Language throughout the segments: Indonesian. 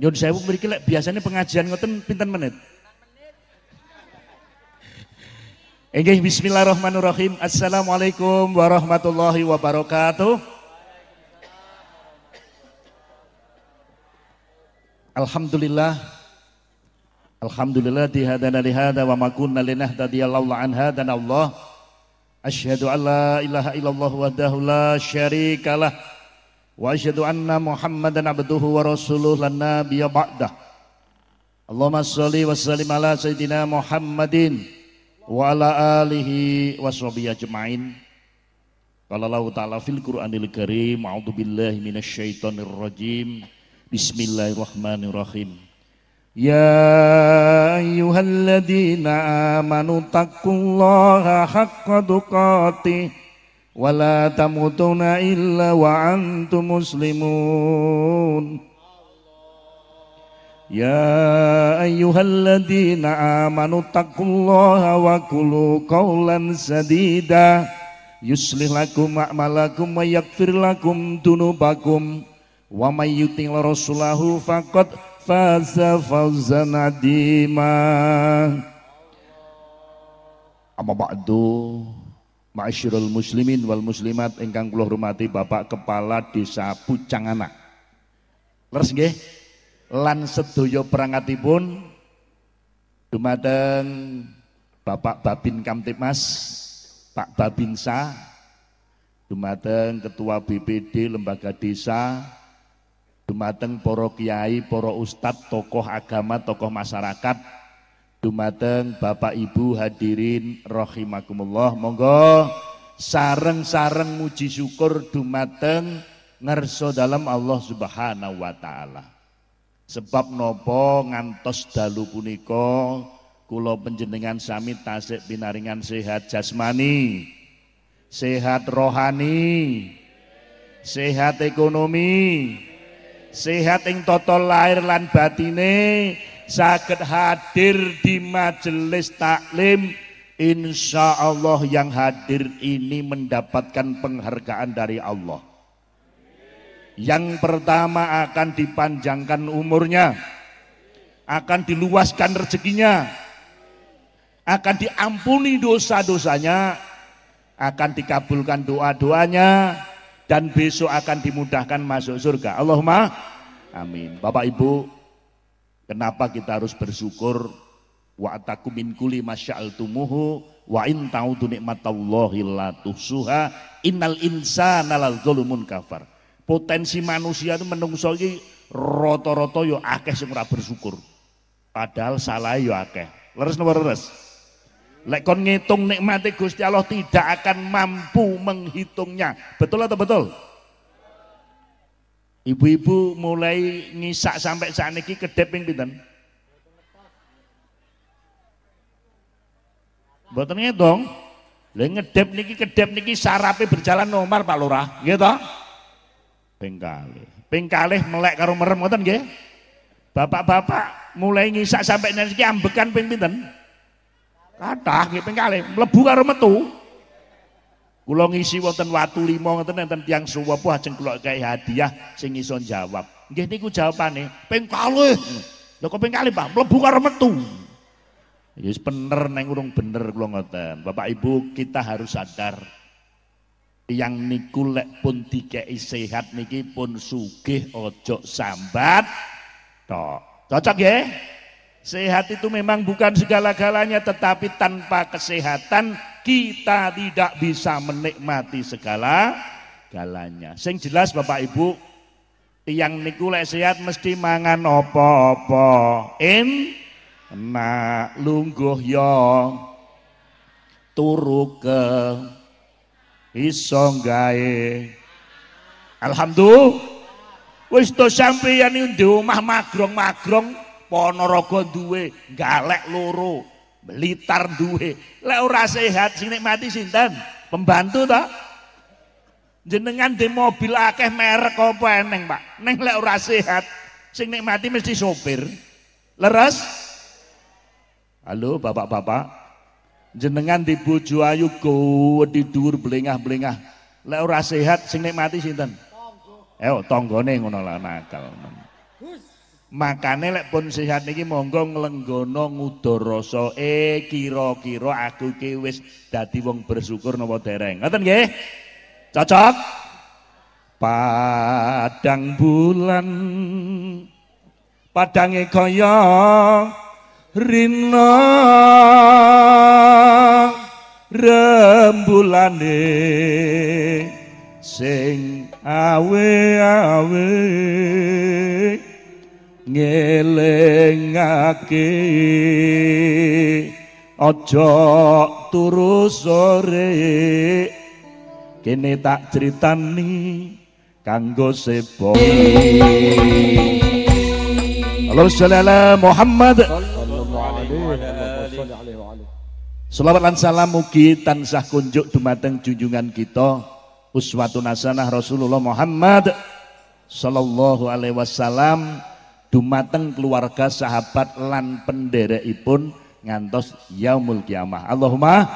Nyun sewu mriki lek biasanya pengajian ngoten pinten menit? Inggih bismillahirrahmanirrahim. Assalamualaikum warahmatullahi wabarakatuh. Alhamdulillah Alhamdulillah dihadana hada wa makunna linahtadiya laula an hadana Allah Asyhadu an la ilaha illallah wahdahu la syarikalah wa asyhadu anna Muhammadan abduhu wa rasuluh lan nabiyya ba'dah. Allahumma sholli wa sallim ala sayidina Muhammadin wa ala alihi wa sahbihi ajmain. Qala Ta'ala fil Qur'anil Karim, a'udzu billahi minasyaitonir rajim. Bismillahirrahmanirrahim. Ya ayyuhalladzina amanu taqullaha haqqa tuqatih wala tamutuna illa wa antum muslimun Ya ayyuhalladzina amanu wa qulu sadida yuslih lakum a'malakum wa lakum dzunubakum wa may rasulahu faqad faza fawzan adzima Amma Ma'asyiral muslimin wal muslimat ingkang kula hormati Bapak Kepala Desa Pucangana. Leres nggih? Lan sedaya perangkatipun dumateng Bapak Babin Kamtipmas, Pak Babinsa, dumateng Ketua BPD Lembaga Desa, dumateng para kiai, para Ustad, tokoh agama, tokoh masyarakat, Dumateng Bapak Ibu hadirin rahimakumullah monggo sareng-sareng muji syukur dumateng ngerso dalam Allah Subhanahu wa taala. Sebab nopo ngantos dalu punika kula panjenengan sami tasik binaringan sehat jasmani, sehat rohani, sehat ekonomi, sehat ing totol lahir lan batine, sakit hadir di majelis taklim Insya Allah yang hadir ini mendapatkan penghargaan dari Allah Yang pertama akan dipanjangkan umurnya Akan diluaskan rezekinya Akan diampuni dosa-dosanya Akan dikabulkan doa-doanya Dan besok akan dimudahkan masuk surga Allahumma Amin Bapak Ibu Kenapa kita harus bersyukur? Wa ataku min masya'al tumuhu wa in ta'udu nikmatallahi la tuhsuha innal insana zulumun kafar. Potensi manusia itu menungso iki rata-rata ya akeh sing ora bersyukur. Padahal salah ya akeh. Leres nomor leres. Lek kon ngitung nikmati Gusti Allah tidak akan mampu menghitungnya. Betul atau betul? Ibu-ibu mulai ngisak sampai saat ini kedep buat pinten? Mboten ngedong. Lha ngedep niki kedep niki sarape berjalan nomor Pak Lurah, gitu, to? Ping melek karo merem ngoten nggih. Bapak-bapak mulai ngisak sampai niki ambekan ping pinten? Kathah nggih ping kalih, mlebu karo metu. Kulo ngisi wonten watu limo ngeten enten tiang suwa buah cengkulok kula hadiah sing iso jawab. Nggih niku jawabane ping kalih. Lha kok ping kalih, Pak? Mlebu karo metu. Ya wis bener neng urung bener kula ngoten. Bapak Ibu, kita harus sadar yang niku lek pun dikei sehat niki pun sugih ojo sambat tok. Cocok ya? Sehat itu memang bukan segala-galanya tetapi tanpa kesehatan kita tidak bisa menikmati segala galanya. Sing jelas Bapak Ibu, tiang niku lek sehat mesti mangan apa-apa, In na lungguh yo turu ke iso gae. Alhamdulillah. Wis to sampeyan ndi omah magrong-magrong Ponorogo duwe galek loro Litar duwe. Lek ora sehat sing nikmati sinten? Pembantu tak, Jenengan di mobil akeh merek apa eneng, Pak? Neng lek ora sehat sing nikmati mesti sopir. Leres? Halo bapak-bapak. Jenengan di bojo ayu di dhuwur blengah-blengah. Lek ora sehat sing nikmati sinten? Eh, tonggone ngono lah nakal. makane lek pun sehat niki monggo nglenggono ngudarasa e kira-kira aku ki wis dadi wong bersyukur napa dereng ngoten nggih cocok padang bulan padange kaya rina rembulane sing awe-awe ngelingake ojo turu sore Kini tak critani kanggo sebo Allah shalala Muhammad Selawat lan salam mugi tansah kunjuk dumateng junjungan kita uswatun hasanah Rasulullah Muhammad sallallahu alaihi wasallam dumateng keluarga sahabat lan penderekipun ngantos yaumul kiamah. Allahumma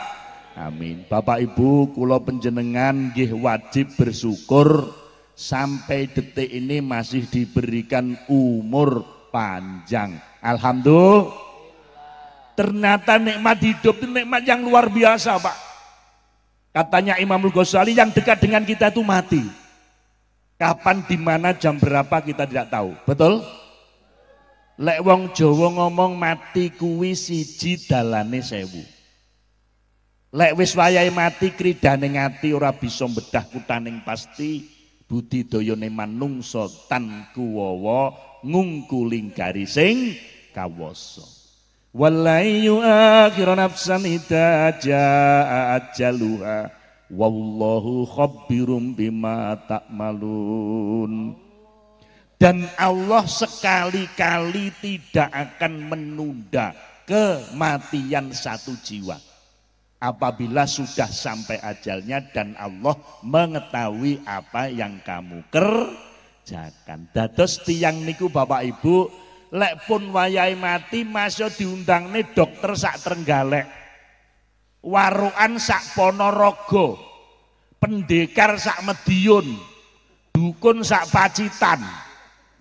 amin. Bapak Ibu kulo penjenengan gih wajib bersyukur sampai detik ini masih diberikan umur panjang. Alhamdulillah. Ternyata nikmat hidup itu nikmat yang luar biasa, Pak. Katanya Imamul Ghazali yang dekat dengan kita itu mati. Kapan, dimana jam berapa kita tidak tahu. Betul? Lek wong jowo ngomong mati kuwi siji dalane sewu. Lek wis wayahe mati kridane ngati ora bisa bedah kutaning pasti budi dayane manungsa tan kuwawa ngungkuling garis sing kawasa. Walayu akhir nafsan ida jaa ajaluha wallahu khabirum bima ta'malun. Dan Allah sekali-kali tidak akan menunda kematian satu jiwa. Apabila sudah sampai ajalnya dan Allah mengetahui apa yang kamu kerjakan. Dados tiang niku Bapak Ibu, lek pun wayai mati masih diundang nih dokter sak terenggalek. Waruan sak Ponorogo. Pendekar sak Medion. Dukun sak Pacitan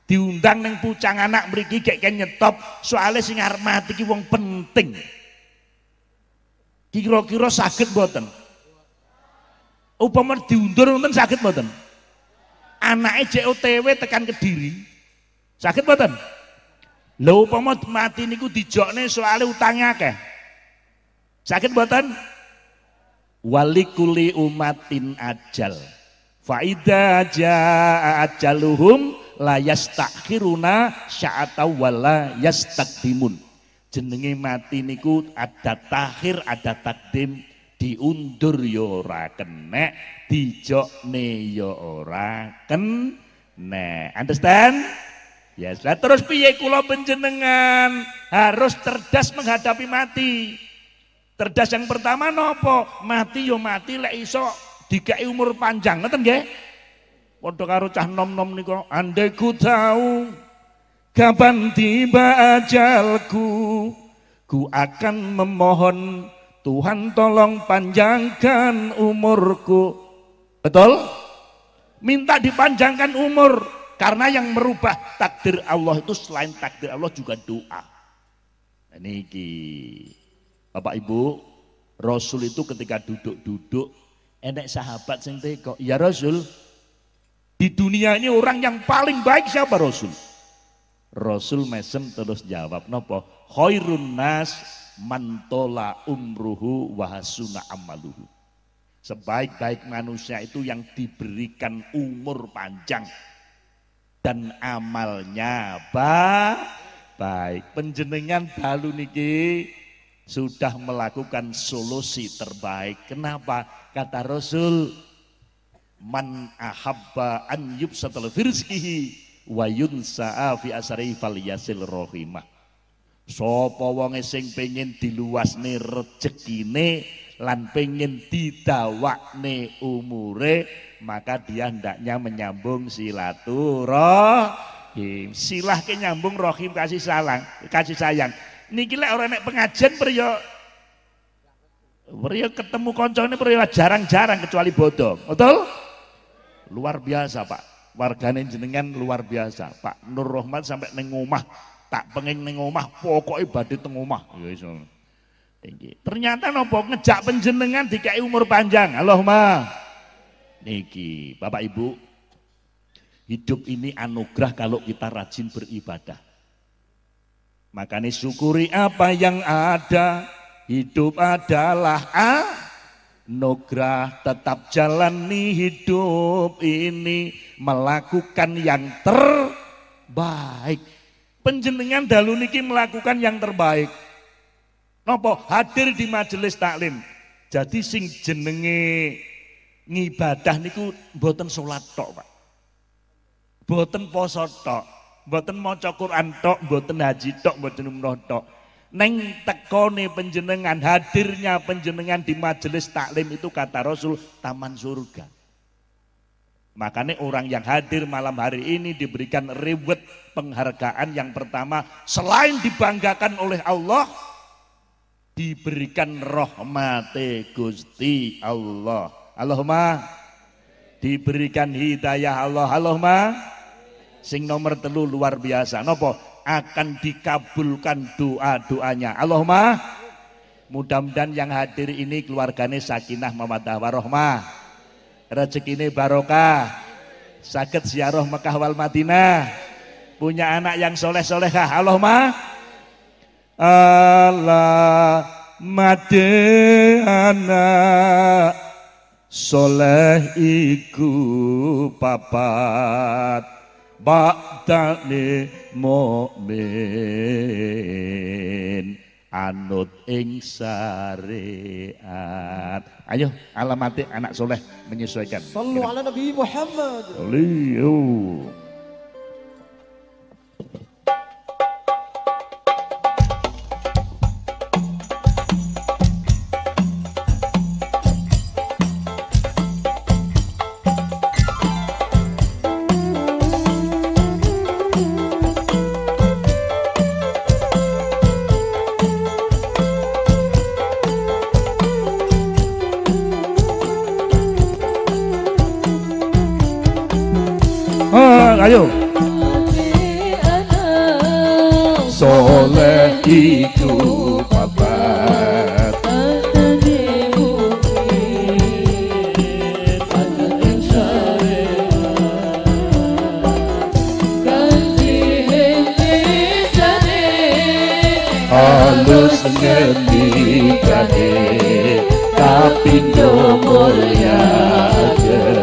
diundang neng pucang anak beri kayak nyetop soalnya sing mati ki wong penting kira-kira sakit boten upamot diundur nonton sakit boten anak JOTW tekan ke diri sakit boten lo upamot mati niku dijok nih soalnya utangnya ke sakit boten wali kuli umatin ajal faida aja ajaluhum la yastakhiruna sya'ata wala yastakdimun. Jenenge mati niku ada takhir, ada takdim, diundur yo ya ora dijok dijokne yo ya ora Understand? Yes, lah terus piye kula penjenengan harus cerdas menghadapi mati. Cerdas yang pertama nopo? Mati yo ya mati lek iso dikai umur panjang, ngeten nggih? Padha karo cah nom-nom niko, andai ku tahu kapan tiba ajalku ku akan memohon Tuhan tolong panjangkan umurku. Betul? Minta dipanjangkan umur karena yang merubah takdir Allah itu selain takdir Allah juga doa. Ini, Bapak Ibu, Rasul itu ketika duduk-duduk enek sahabat sing kok "Ya Rasul, di dunia ini orang yang paling baik siapa Rasul? Rasul Mesem terus jawab nopo khairun nas mantola umruhu wahasuna amaluhu. Sebaik-baik manusia itu yang diberikan umur panjang dan amalnya ba baik. Penjenengan dalu niki sudah melakukan solusi terbaik. Kenapa? Kata Rasul, man ahabba an yubsatal firzqihi wa yunsa'a fi asari fal yasil rohimah sapa wonge sing pengin diluasne rejekine lan pengin didawakne umure maka dia hendaknya menyambung silaturahim silah ke nyambung rohim kasih sayang kasih sayang niki lek ora nek pengajian priyo priyo ketemu koncone priyo jarang-jarang kecuali bodoh, betul Luar biasa Pak. Wargane jenengan luar biasa. Pak Nur Rohmat sampai nengumah tak pengen nengumah pokok pokoknya tengumah teng ya Tinggi. Ternyata nopo ngejak penjenengan dikai umur panjang. Allahumma. Niki, Bapak Ibu, hidup ini anugerah kalau kita rajin beribadah. Makanya syukuri apa yang ada, hidup adalah a ah, Nugrah tetap jalani hidup ini melakukan yang terbaik. Penjenengan dalu niki melakukan yang terbaik. Nopo hadir di majelis taklim. Jadi sing jenenge ngibadah niku boten salat tok, Pak. Boten poso tok, boten maca Quran tok, boten haji tok, boten umroh tok. Neng tekone penjenengan, hadirnya penjenengan di majelis taklim itu kata Rasul taman surga. Makanya orang yang hadir malam hari ini diberikan reward penghargaan yang pertama selain dibanggakan oleh Allah diberikan rahmate Gusti Allah. Allahumma diberikan hidayah Allah. Allahumma sing nomor telu luar biasa. Nopo akan dikabulkan doa-doanya. Allahumma mudah-mudahan yang hadir ini keluargane sakinah mawaddah warahmah. Rezekine barokah. Sakit ziarah Mekah wal Madinah. Punya anak yang soleh-solehah. Allahumma Allah mati anak soleh iku papat Ba'dani المؤمن anut ing syariat. Ayo alamati anak soleh menyesuaikan. Sallu ala Nabi Muhammad. Liu. ayo soleh itu babat halus eh, tapi kapindo ya ajeng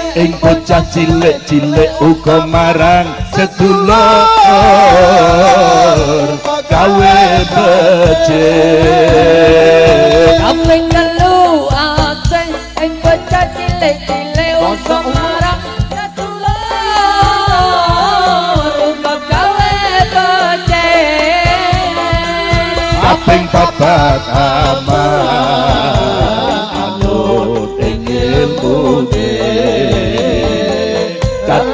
ing bocah cilik-cilik uga marang sedulur kawe bece kaping telu aceh ing bocah cilik-cilik uga marang sedulur kawe bece kaping papat ama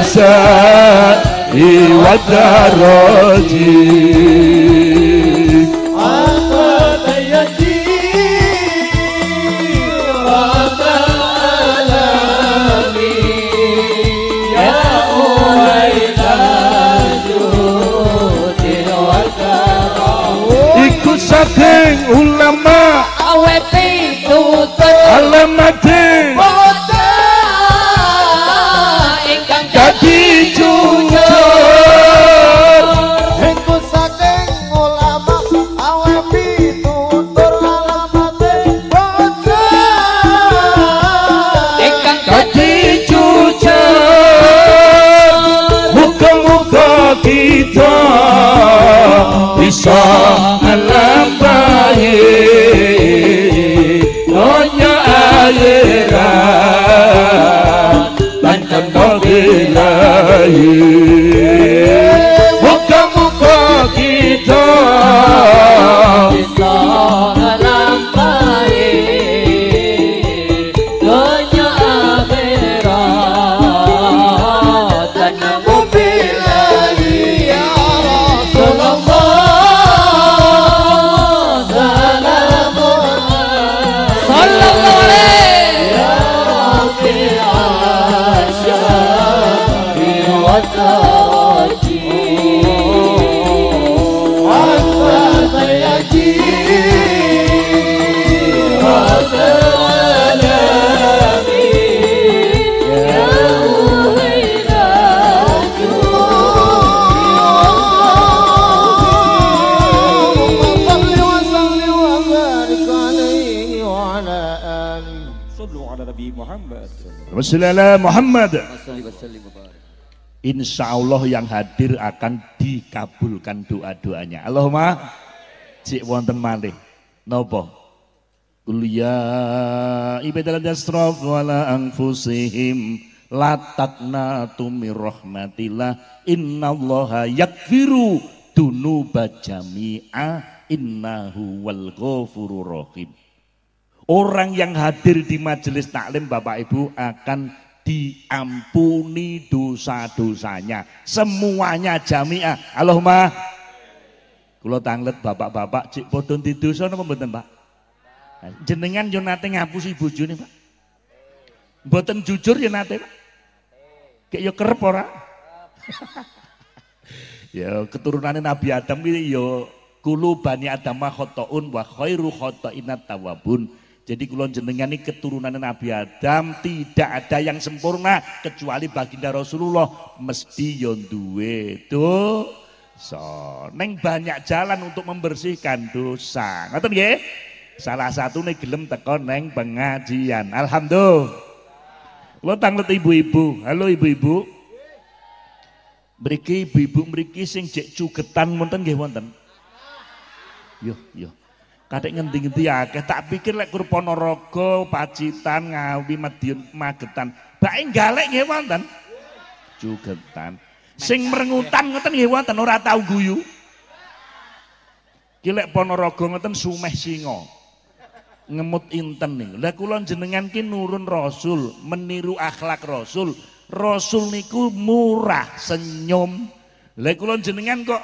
العشاء والدرات Ikut saking ulama Hare Shalli Muhammad. Insya Allah yang hadir akan dikabulkan doa-doanya. Allahumma cik wonten malih. Nopo? Kuliya ibadal jasraf wala anfusihim latakna tumir rahmatillah innallaha yakfiru dunuba jami'a innahu wal ghafurur rahim Orang yang hadir di majelis taklim Bapak Ibu akan diampuni dosa-dosanya. Semuanya jamiah. Allahumma kalau tanglet bapak-bapak cik padha di dosa napa mboten, Pak? Jenengan yo nate ibu bojone, Pak. Mboten jujur yo nate, Pak. Kek yo kerep ora? ya keturunan Nabi Adam ini yo kulu bani Adam khotoun wa khairu khotoinat tawabun jadi kulon jenengan ini keturunan Nabi Adam tidak ada yang sempurna kecuali baginda Rasulullah mesti yonduwe itu so Neng banyak jalan untuk membersihkan dosa. Ngoten ya? Salah satu nih gelem tekoneng neng pengajian. Alhamdulillah. Lo tanglet ibu-ibu. Halo ibu-ibu. Mriki ibu-ibu mriki sing jek cugetan wonten nggih wonten. Yo, yo. Kadek ngendi-ngendi akeh, tak pikir lek Kurponorogo, Pacitan, Ngawi, Madiun, Magetan. Bae galek nggih wonten. Jugetan. Sing merengutan ngoten nggih wonten ora tau guyu. Ki lek Ponorogo ngoten sumeh singa. Ngemut inten nih. Lah kula jenengan ki nurun Rasul, meniru akhlak Rasul. Rasul niku murah, senyum. Lah kula jenengan kok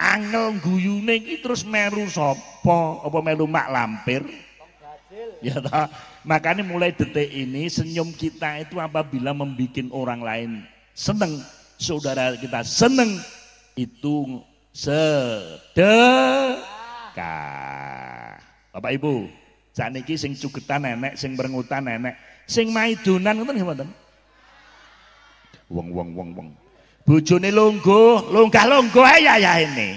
angel guyune iki terus meru sapa apa melu mak lampir ya toh makanya mulai detik ini senyum kita itu apabila membuat orang lain seneng saudara kita seneng itu sedekah Bapak Ibu saniki sing cugetan nenek sing merengutan nenek sing maidunan ngoten nggih wong wong wong wong Bojone longgo, longgah-longgo ae ya, ya ini.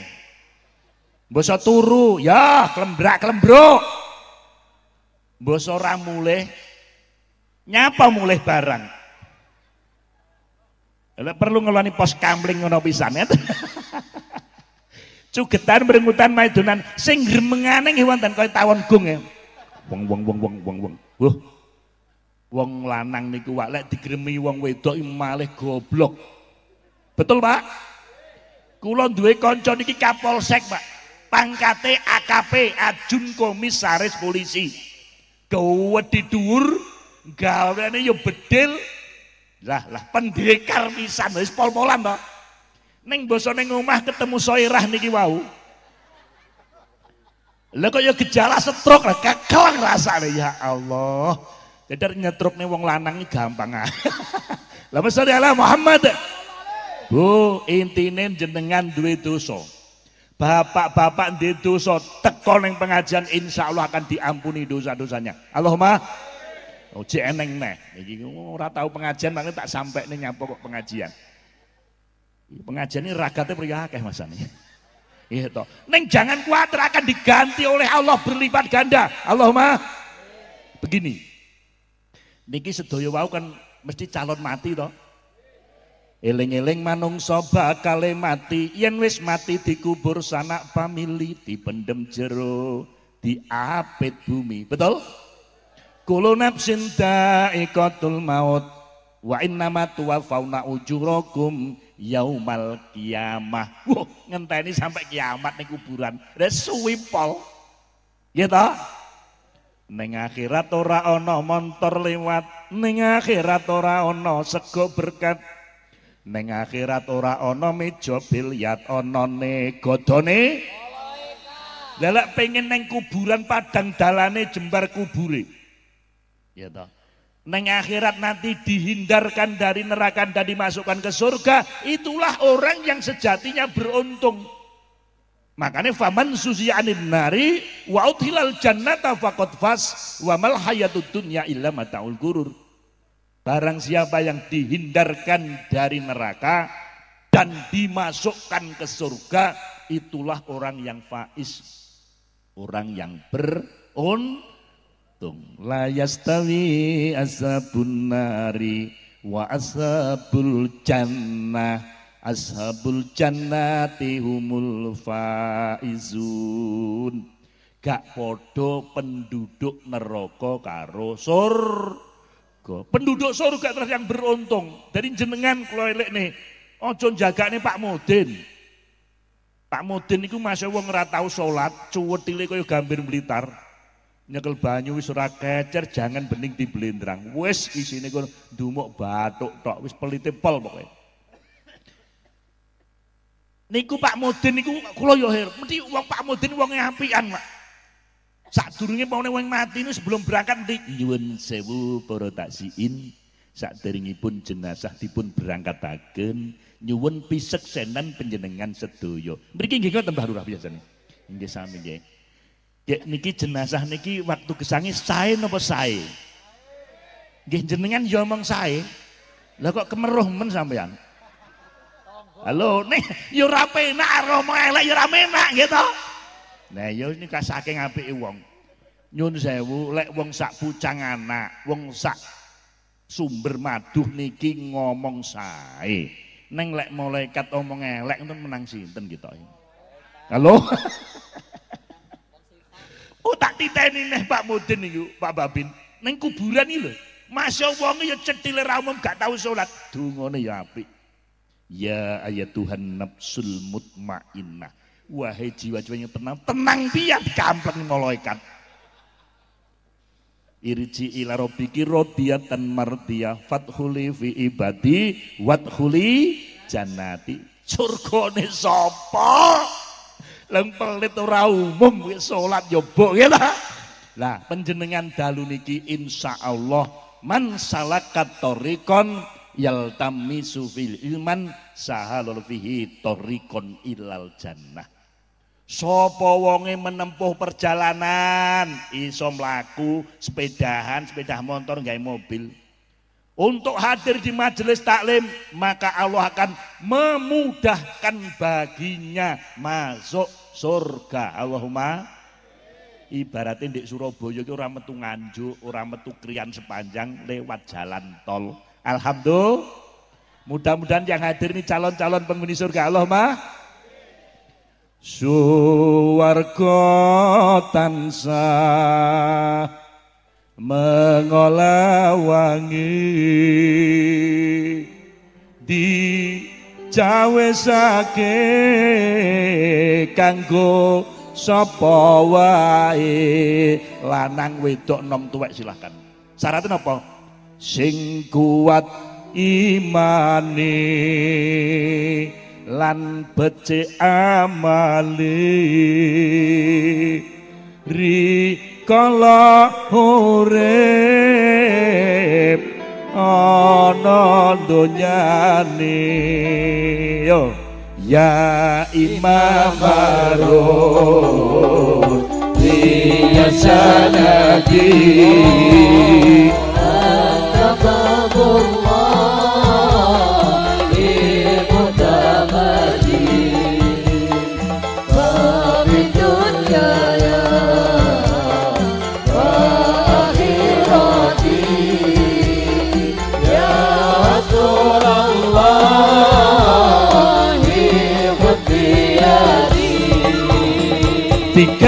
Boso turu, ya klembrak-klembruk. Boso ora mulih. Nyapa mulih barang? Lha perlu ngeloni pos kamling ngono pisan ya. Cugetan berengutan maidonan sing gremengane nggih wonten kaya tawon gung ya. Wong wong wong wong wong wong. Wong lanang niku wak lek digremi wong wedok malah goblok. Betul, Pak? Kulon duwe Konco niki Kapolsek, Pak. Pangkate AKP, Ajun Komisaris Polisi. Gawedi dhuwur, gawene yo ya bedil. Lah, lah pendekar pisan wis pol-polan to. Ning bosone omah ketemu soirah niki wau. Lah kok ya gejala stroke lah, kekelang rasane ya Allah. Dadar nih wong lanang gampang ah. Lama masya Allah Muhammad. Bu, intine jenengan duwe dosa. Bapak-bapak duwe dosa, teko ning pengajian insyaallah akan diampuni dosa-dosanya. Allahumma Oh, eneng neh. Iki ora tau pengajian makane tak sampai ning nyapa kok pengajian. Pengajian ini ragatnya pria akeh masane. Iya toh. Neng jangan kuatir akan diganti oleh Allah berlipat ganda. Allahumma begini. Niki sedoyo wau kan mesti calon mati toh. Eling-eling manungsa bakal mati, yen wis mati dikubur sanak pamili dipendem jero diapit bumi. Betul? Kulo nafsin dha'iqatul maut wa innama tuwaffawna ujurakum yaumal kiamah. Wah, ngenteni sampai kiamat ning kuburan. Wis suwi pol. Ya ta? Ning akhirat ora ana montor lewat ning akhirat ora ana sego berkat Neng akhirat ora mejo biliat ono ne godone, Lelek pengen neng kuburan padang dalane jembar kubure. Ya toh. Neng akhirat nanti dihindarkan dari neraka dan dimasukkan ke surga, itulah orang yang sejatinya beruntung. Makanya faman susi anin nari wa uthilal jannata faqad fas wa mal hayatud dunya illa mataul gurur. Barang siapa yang dihindarkan dari neraka dan dimasukkan ke surga, itulah orang yang faiz. Orang yang beruntung. La yastawi ashabun nari wa ashabul jannah. Ashabul jannati humul faizun. Gak podo penduduk neraka karo surga surga. Penduduk surga terus yang beruntung. Dari jenengan kula elek nih. Ojo nih Pak Mudin. Pak Mudin itu masih wong ratau sholat Cuwet cuwetile kaya gambir melitar. Nyekel banyu wis kecer, jangan bening di belindrang Wis isine kono dumuk batuk tok, wis pelite pol pokoke. Niku Pak Mudin niku kula yo her, mesti wong Pak Mudin wong apian, Pak. Sadurunge paune wong mati ini sebelum berangkat nanti nyuwun sewu para taksiin pun jenazah dipun berangkataken nyuwun piseksenan panjenengan sedaya. Mriki nggih ngoten tambah Lurah biasane. Nggih sami nggih. Nggih niki jenazah niki waktu kesangi sae napa sae? Nggih jenengan ya omong sae. Lah kok kemeruh men sampean? Halo, nih yo ya ora penak romo elek yo ya rame menak gitu. Nah ya ini saking apike uang. Nyun sewu lek wong sak pucang anak, wong sak sumber maduh niki ngomong sae. Neng lek malaikat omong elek ngoten menang sinten kita ini. Halo. oh tak titeni nih Pak Mudin niku, Pak Babin. Neng kuburan iki lho. Masya wong ya cethile ra umum gak tau salat. Dungane ya apik. Ya ayat Tuhan nafsul mutmainah. Wahai jiwa-jiwa yang tenang, tenang biar gampang malaikat. Irji ila rabbiki dan martiyah fathuli fi ibadi wathuli jannati. Surgane sapa? Lang pelit ora umum wis salat yo mbok ya, ya Lah penjenengan dalu niki insyaallah man salakat torikon yaltamisu fil ilman sahalul fihi torikon ilal jannah. Sopo wonge menempuh perjalanan, iso laku, sepedahan, sepeda motor, nggak mobil. Untuk hadir di majelis taklim, maka Allah akan memudahkan baginya masuk surga. Allahumma ibaratnya di Surabaya itu orang metu nganjuk, orang metu krian sepanjang lewat jalan tol. Alhamdulillah. Mudah-mudahan yang hadir ini calon-calon penghuni surga. Allahumma Suwarga tansah mengolawangi di cawe sake kanggo sapa wae lanang wedok nom tuwek silahkan syaratnya apa sing kuat imane lan becik amali ri kala urip ana donyane yo ya imam harun ya sanaki tak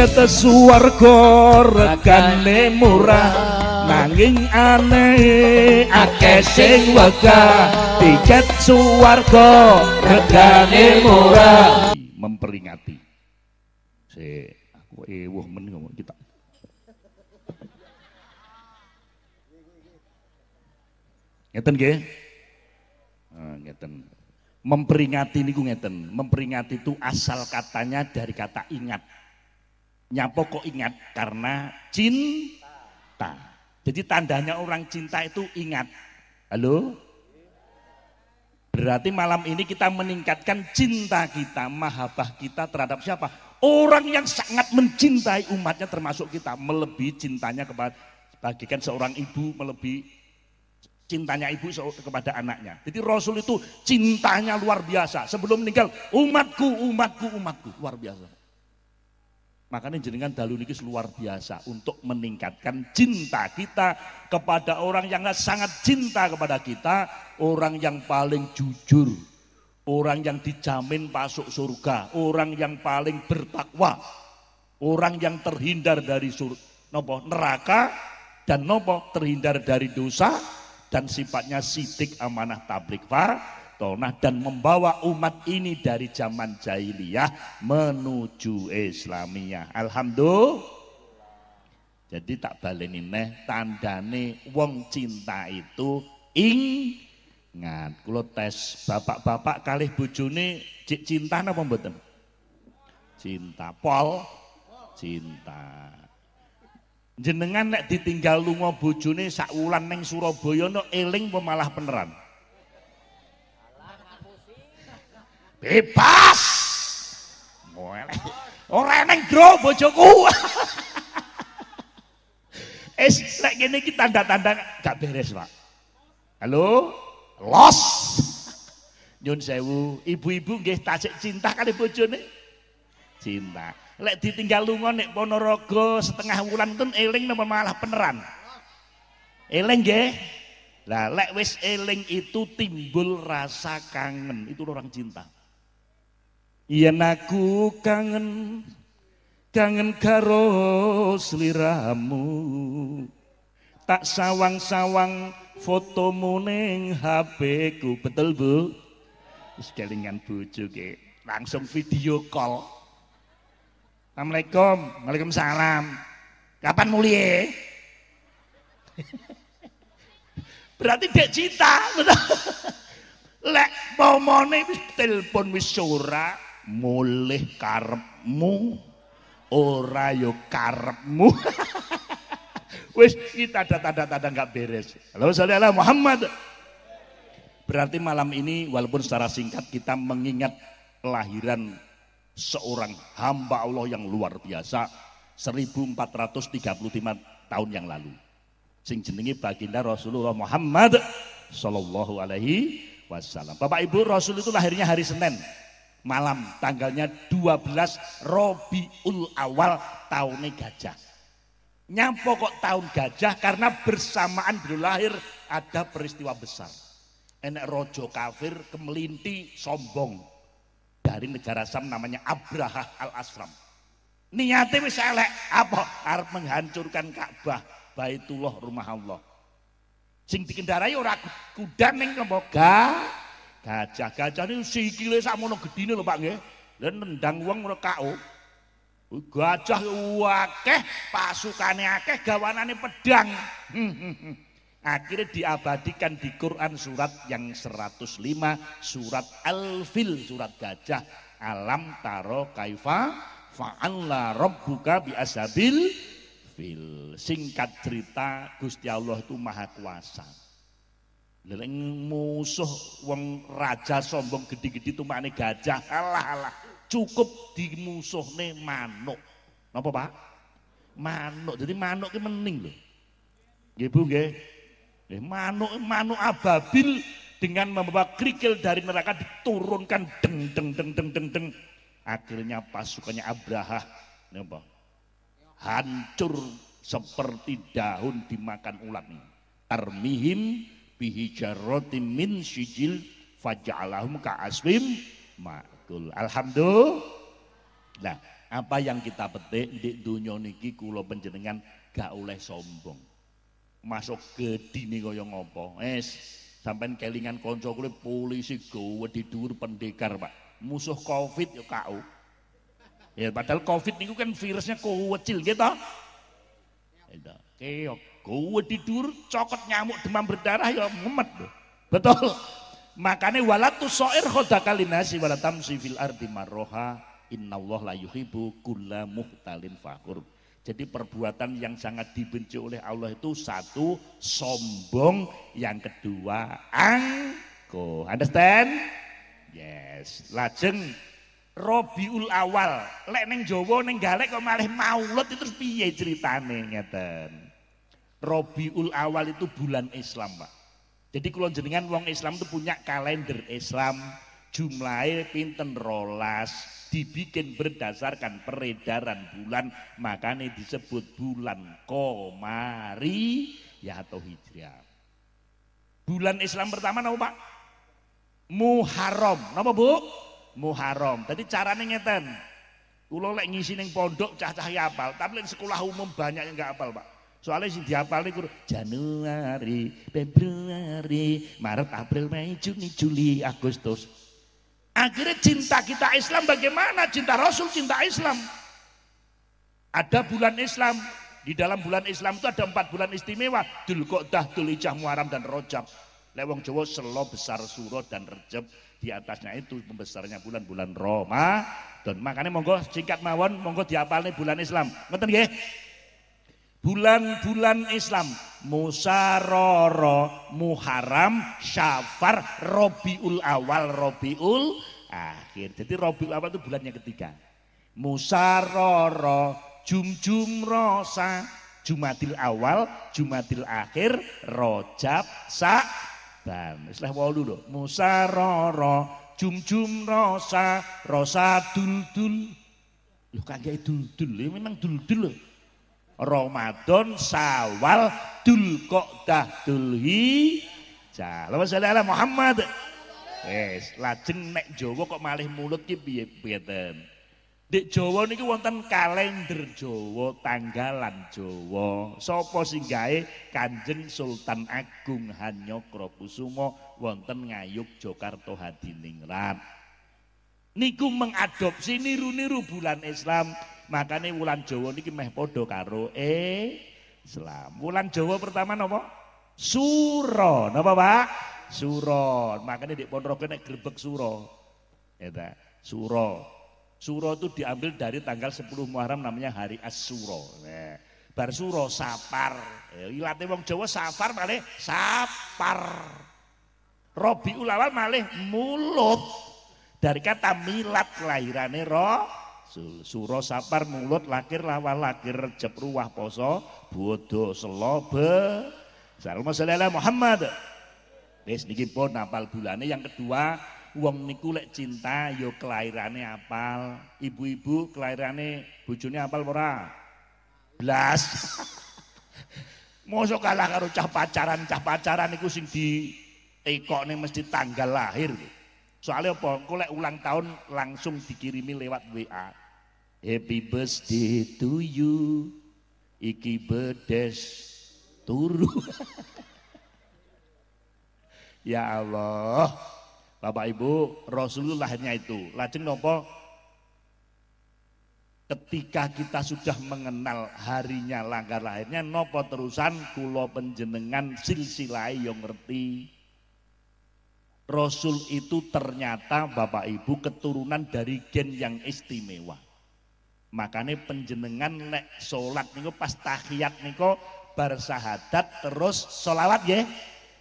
tetes warga regane murah nanging aneh ake sing wegah tiket suwarga regane murah memperingati si aku ewuh eh, meni ngomong kita gitu. ngeten ke? Ah, ngeten memperingati ini ku ngeten memperingati itu asal katanya dari kata ingat Nyapo kok ingat? Karena cinta. Jadi tandanya orang cinta itu ingat. Halo? Berarti malam ini kita meningkatkan cinta kita, mahabah kita terhadap siapa? Orang yang sangat mencintai umatnya termasuk kita, melebihi cintanya kepada bagikan seorang ibu melebihi cintanya ibu kepada anaknya. Jadi Rasul itu cintanya luar biasa. Sebelum meninggal, umatku, umatku, umatku, luar biasa. Makanya jenengan dalu niki luar biasa untuk meningkatkan cinta kita kepada orang yang sangat cinta kepada kita, orang yang paling jujur, orang yang dijamin masuk surga, orang yang paling bertakwa, orang yang terhindar dari sur nopo neraka dan nopo terhindar dari dosa dan sifatnya sidik amanah tablik fa Tonah dan membawa umat ini dari zaman jahiliyah menuju Islamiyah. Alhamdulillah. Jadi tak baleni neh tandane wong cinta itu ing ngat kulo tes bapak-bapak kali bojone cik cinta napa mboten? Cinta pol cinta. Jenengan nek ditinggal lunga bojone sak wulan ning Surabaya no eling pemalah peneran. Bebas. orang neng bro bojoku. Es lek gini kita tanda-tanda gak beres, Pak. Halo? Los. Nyun sewu, ibu-ibu gak tajek cinta kali ini, Cinta. Lek ditinggal lunga nek Ponorogo setengah bulan tuh eling nama malah peneran. Eling gak? Lah lek wis eling itu timbul rasa kangen, itu orang cinta. Yen aku kangen kangen karo sliramu tak sawang-sawang fotomu ning HP ku betul Bu wis kelingan bojo ke langsung video call Assalamualaikum Waalaikumsalam kapan mulie eh? berarti dek cinta lek momone wis telepon wis sorak mulih karepmu ora yo karepmu wis iki tanda-tanda-tanda nggak beres Halo saudara Muhammad berarti malam ini walaupun secara singkat kita mengingat kelahiran seorang hamba Allah yang luar biasa 1435 tahun yang lalu sing jenenge baginda Rasulullah Muhammad sallallahu alaihi wasallam. Bapak Ibu Rasul itu lahirnya hari Senin malam tanggalnya 12 Robiul Awal tahun gajah. Nyampo kok tahun gajah karena bersamaan beliau lahir ada peristiwa besar. Enak rojo kafir kemelinti sombong dari negara Sam namanya Abraha al Asram. Niatnya wis elek apa? Arab menghancurkan Ka'bah, Baitullah rumah Allah. Sing dikendarai orang kuda neng lembaga Gajah, gajah ini sikile gede ini lho Pak nge. Dan nendang wong ngono kau. Gajah wakeh, pasukannya akeh, gawanannya pedang. Akhirnya diabadikan di Quran surat yang 105, surat Al-Fil, surat gajah. Alam taro kaifa fa'alla rabbuka bi ashabil fil. Singkat cerita, Gusti Allah itu maha kuasa. Leleng musuh wong raja sombong gede-gede tuh mana gajah. Alah alah. Cukup dimusuhne manuk. Nopo Pak? Manuk. Jadi manuk ki mening loh. gebu ge nggih. manuk manuk ababil dengan membawa kerikil dari neraka diturunkan deng deng deng deng deng deng. Akhirnya pasukannya Abraha nopo Hancur seperti daun dimakan ulat. armihim bihijarotim min sijil faja'alahum ka'aswim makul. Alhamdulillah. Nah, apa yang kita petik di dunia niki kulo penjenengan gak oleh sombong. Masuk ke dini kaya ngopo? Es sampai kelingan kanca kulo polisi gawa di dur pendekar, Pak. Musuh Covid ya kau. Ya padahal Covid niku kan virusnya kecil gitu. Itu keok. Kowe tidur cokot nyamuk demam berdarah ya ngemet Betul. Makanya walatu soir khoda kalinasi walatam sivil ardi marroha Allah la yuhibu kulla muhtalin fakur. Jadi perbuatan yang sangat dibenci oleh Allah itu satu sombong, yang kedua angko. Understand? Yes. Lajeng Robiul awal, lek neng jowo neng Galek kok malah maulud itu terus piye ceritane ngeten. Robiul Awal itu bulan Islam, Pak. Jadi kulon jenengan wong Islam itu punya kalender Islam, jumlahnya pinten rolas, dibikin berdasarkan peredaran bulan, makanya disebut bulan Komari ya atau Hijriah. Bulan Islam pertama nama Pak? Muharram. Nama Bu? Muharram. Tadi caranya ngeten. Kulo lek ngisi neng pondok cah-cah ya apal? tapi lek sekolah umum banyak yang nggak apal, Pak. Soalnya sing dihafali kur Januari, Februari, Maret, April, Mei, Juni, Juli, Agustus. Akhirnya cinta kita Islam bagaimana? Cinta Rasul, cinta Islam. Ada bulan Islam. Di dalam bulan Islam itu ada empat bulan istimewa. Dul Qodah, Dul Ijah, Muharram, dan Rojab. Lewong Jawa selo besar suro dan rejab. Di atasnya itu membesarnya bulan-bulan Roma. Dan makanya monggo singkat mawon, monggo nih bulan Islam. Ngerti nggih? Bulan-bulan Islam Musaroro, Muharram, Syafar, Robiul Awal, Robiul Akhir. Jadi Robiul Awal itu bulannya ketiga. Musaroro, Jumjum Rosa, Jumadil Awal, Jumadil Akhir, Rojab, dan Islah walu Musa Musaroro, Jumjum Rosa, Rosa Duldul. Loh kagak Duldul, memang Duldul loh. Ramadhan, Sawal, Dzulqa'dah, Dzulhijjah. Lha wes ala Muhammad. Wes, lajeng nek Jawa kok malih mulut ki piye mboten. Dik Jawa niki wonten kalender Jawa, tanggalan Jawa. Sopo sing gawe Kanjeng Sultan Agung Hanyokrokusumo wonten ngayuk Jakarta Hadiningrat. Niku mengadopsi niru-niru bulan Islam makanya wulan Jawa ini meh podo karo Islam. Wulan Jawa pertama nopo Suro. nopo Pak? Suro. makanya di ponorogo nek gerbek suro. Eta, suro. Suro itu diambil dari tanggal 10 Muharram namanya hari As-Suro. Nah, bar suro sapar. Eh, ilate wong Jawa safar malih sapar. Robi ulawal malih mulut. Dari kata milat kelahirannya roh Suro sapar mulut lahir lawan lahir recep ruah poso bodho selobe Salma Muhammad. Besi niki pun apal bulane yang kedua wong niku lek cinta yo ya kelahirannya apal. Ibu-ibu kelahirannya bujunya apal ora? Blas. Mosok kalah karo cah pacaran, cah pacaran niku sing di tekokne mesti tanggal lahir. Soalnya apa? Engko ulang tahun langsung dikirimi lewat WA. Happy birthday to you. Iki bedes turu. ya Allah. Bapak Ibu, Rasulullahnya itu. Lajeng nopo? Ketika kita sudah mengenal harinya langgar lahirnya, nopo terusan kulo penjenengan silsilai yang ngerti. Rasul itu ternyata Bapak Ibu keturunan dari gen yang istimewa. Makanya penjenengan nek sholat niku pas tahiyat niku bersahadat terus sholawat ya.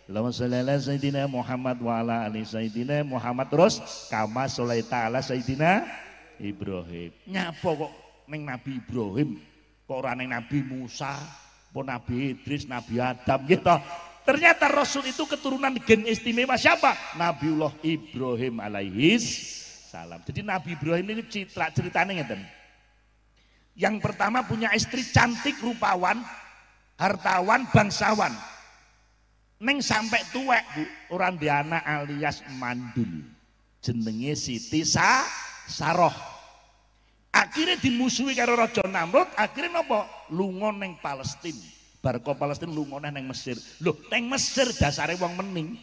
Allahumma sholli ala Sayyidina Muhammad wa ala ali Sayyidina Muhammad terus kama sholai ta'ala Sayyidina Ibrahim. Nyapa kok neng Nabi Ibrahim kok ora neng Nabi Musa, pun Nabi Idris, Nabi Adam gitu. Ternyata Rasul itu keturunan gen istimewa siapa? Nabiullah Ibrahim alaihis salam. Jadi Nabi Ibrahim ini citra ceritanya gitu yang pertama punya istri cantik rupawan, hartawan, bangsawan. Neng sampai tuwek bu, orang diana alias mandul. Jenenge Siti Sa Saroh. Akhirnya dimusuhi karo rojo Namrud, akhirnya nopo lungo neng Palestina. Barco Palestina lungo neng Mesir. Loh, neng Mesir dasare wong mening.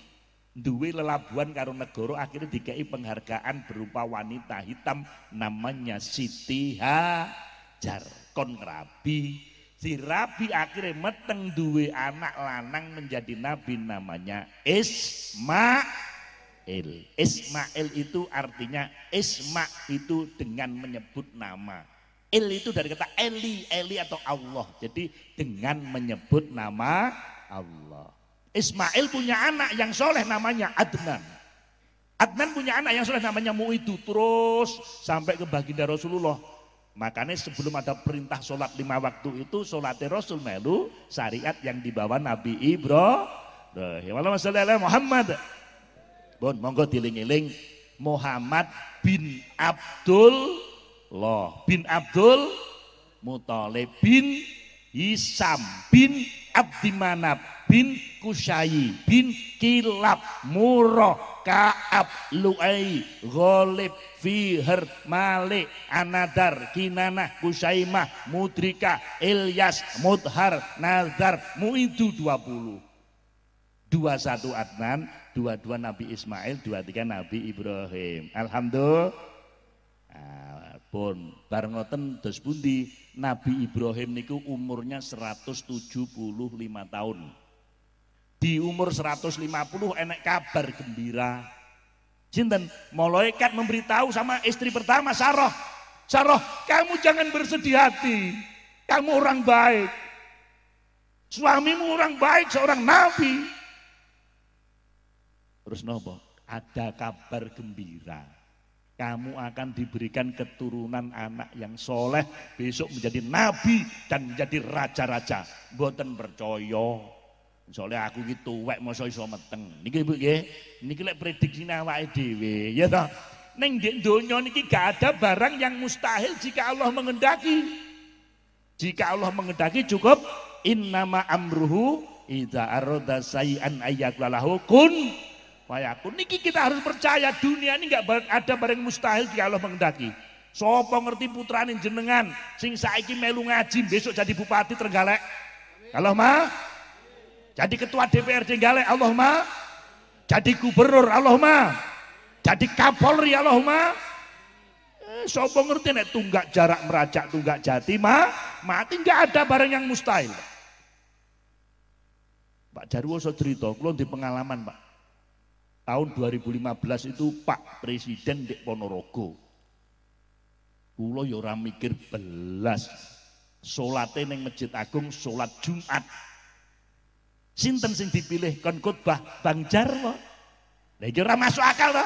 Duwe lelabuan karo negoro, akhirnya dikei penghargaan berupa wanita hitam namanya Siti Ha ngajar kon rabi si rabi akhirnya meteng duwe anak lanang menjadi nabi namanya Ismail Ismail itu artinya Isma itu dengan menyebut nama Il itu dari kata Eli, Eli atau Allah. Jadi dengan menyebut nama Allah. Ismail punya anak yang soleh namanya Adnan. Adnan punya anak yang soleh namanya Mu'idu. Terus sampai ke baginda Rasulullah Makanya sebelum ada perintah sholat lima waktu itu sholat Rasul melu syariat yang dibawa Nabi Ibro. Allahumma Muhammad. Bon, monggo diling-iling Muhammad bin Abdul Loh bin Abdul Mutalib bin Hisam bin Abdimanab bin Kusayi bin Kilab Murrah Ka'ab, Lu'ai, Golib Fihr, Malik, Anadar, Kinana, Kusaimah, Mudrika, Ilyas, Mudhar, Nazar, puluh dua satu Adnan, dua dua Nabi Ismail, dua tiga Nabi Ibrahim. Alhamdulillah. Bon ah, pun bar Nabi Ibrahim niku umurnya seratus tujuh puluh lima tahun di umur 150 enak kabar gembira. Sinten, malaikat memberitahu sama istri pertama Saroh, Saroh kamu jangan bersedih hati. Kamu orang baik. Suamimu orang baik, seorang nabi. Terus nopo, ada kabar gembira. Kamu akan diberikan keturunan anak yang soleh, besok menjadi nabi dan menjadi raja-raja. Boten percaya. Soalnya aku gitu mau mau soi meteng. Niki Bu ya nih lek prediksi nawa idw ya toh. neng di dunia niki gak ada barang yang mustahil jika Allah mengendaki. Jika Allah mengendaki cukup in nama amruhu ida aroda sayan lalahu kun fayakun. Niki kita harus percaya dunia ini gak ada barang mustahil jika Allah mengendaki. Sopo ngerti putrane jenengan sing saiki melu ngaji besok jadi bupati tergalek. Kalau mah jadi ketua DPRD Gale Allahumma. Jadi gubernur Allahumma. Jadi kapolri Allahumma. Eh, sopo ngerti nek tunggak jarak merajak tunggak jati ma mati nggak ada barang yang mustahil. Pak Jarwo so cerita, di pengalaman Pak. Tahun 2015 itu Pak Presiden di Ponorogo. Kulo yo mikir belas. solatnya neng masjid agung, solat Jumat Sinten sing dipilih kon khotbah Bang Jarwo. Lah iki ora masuk akal to.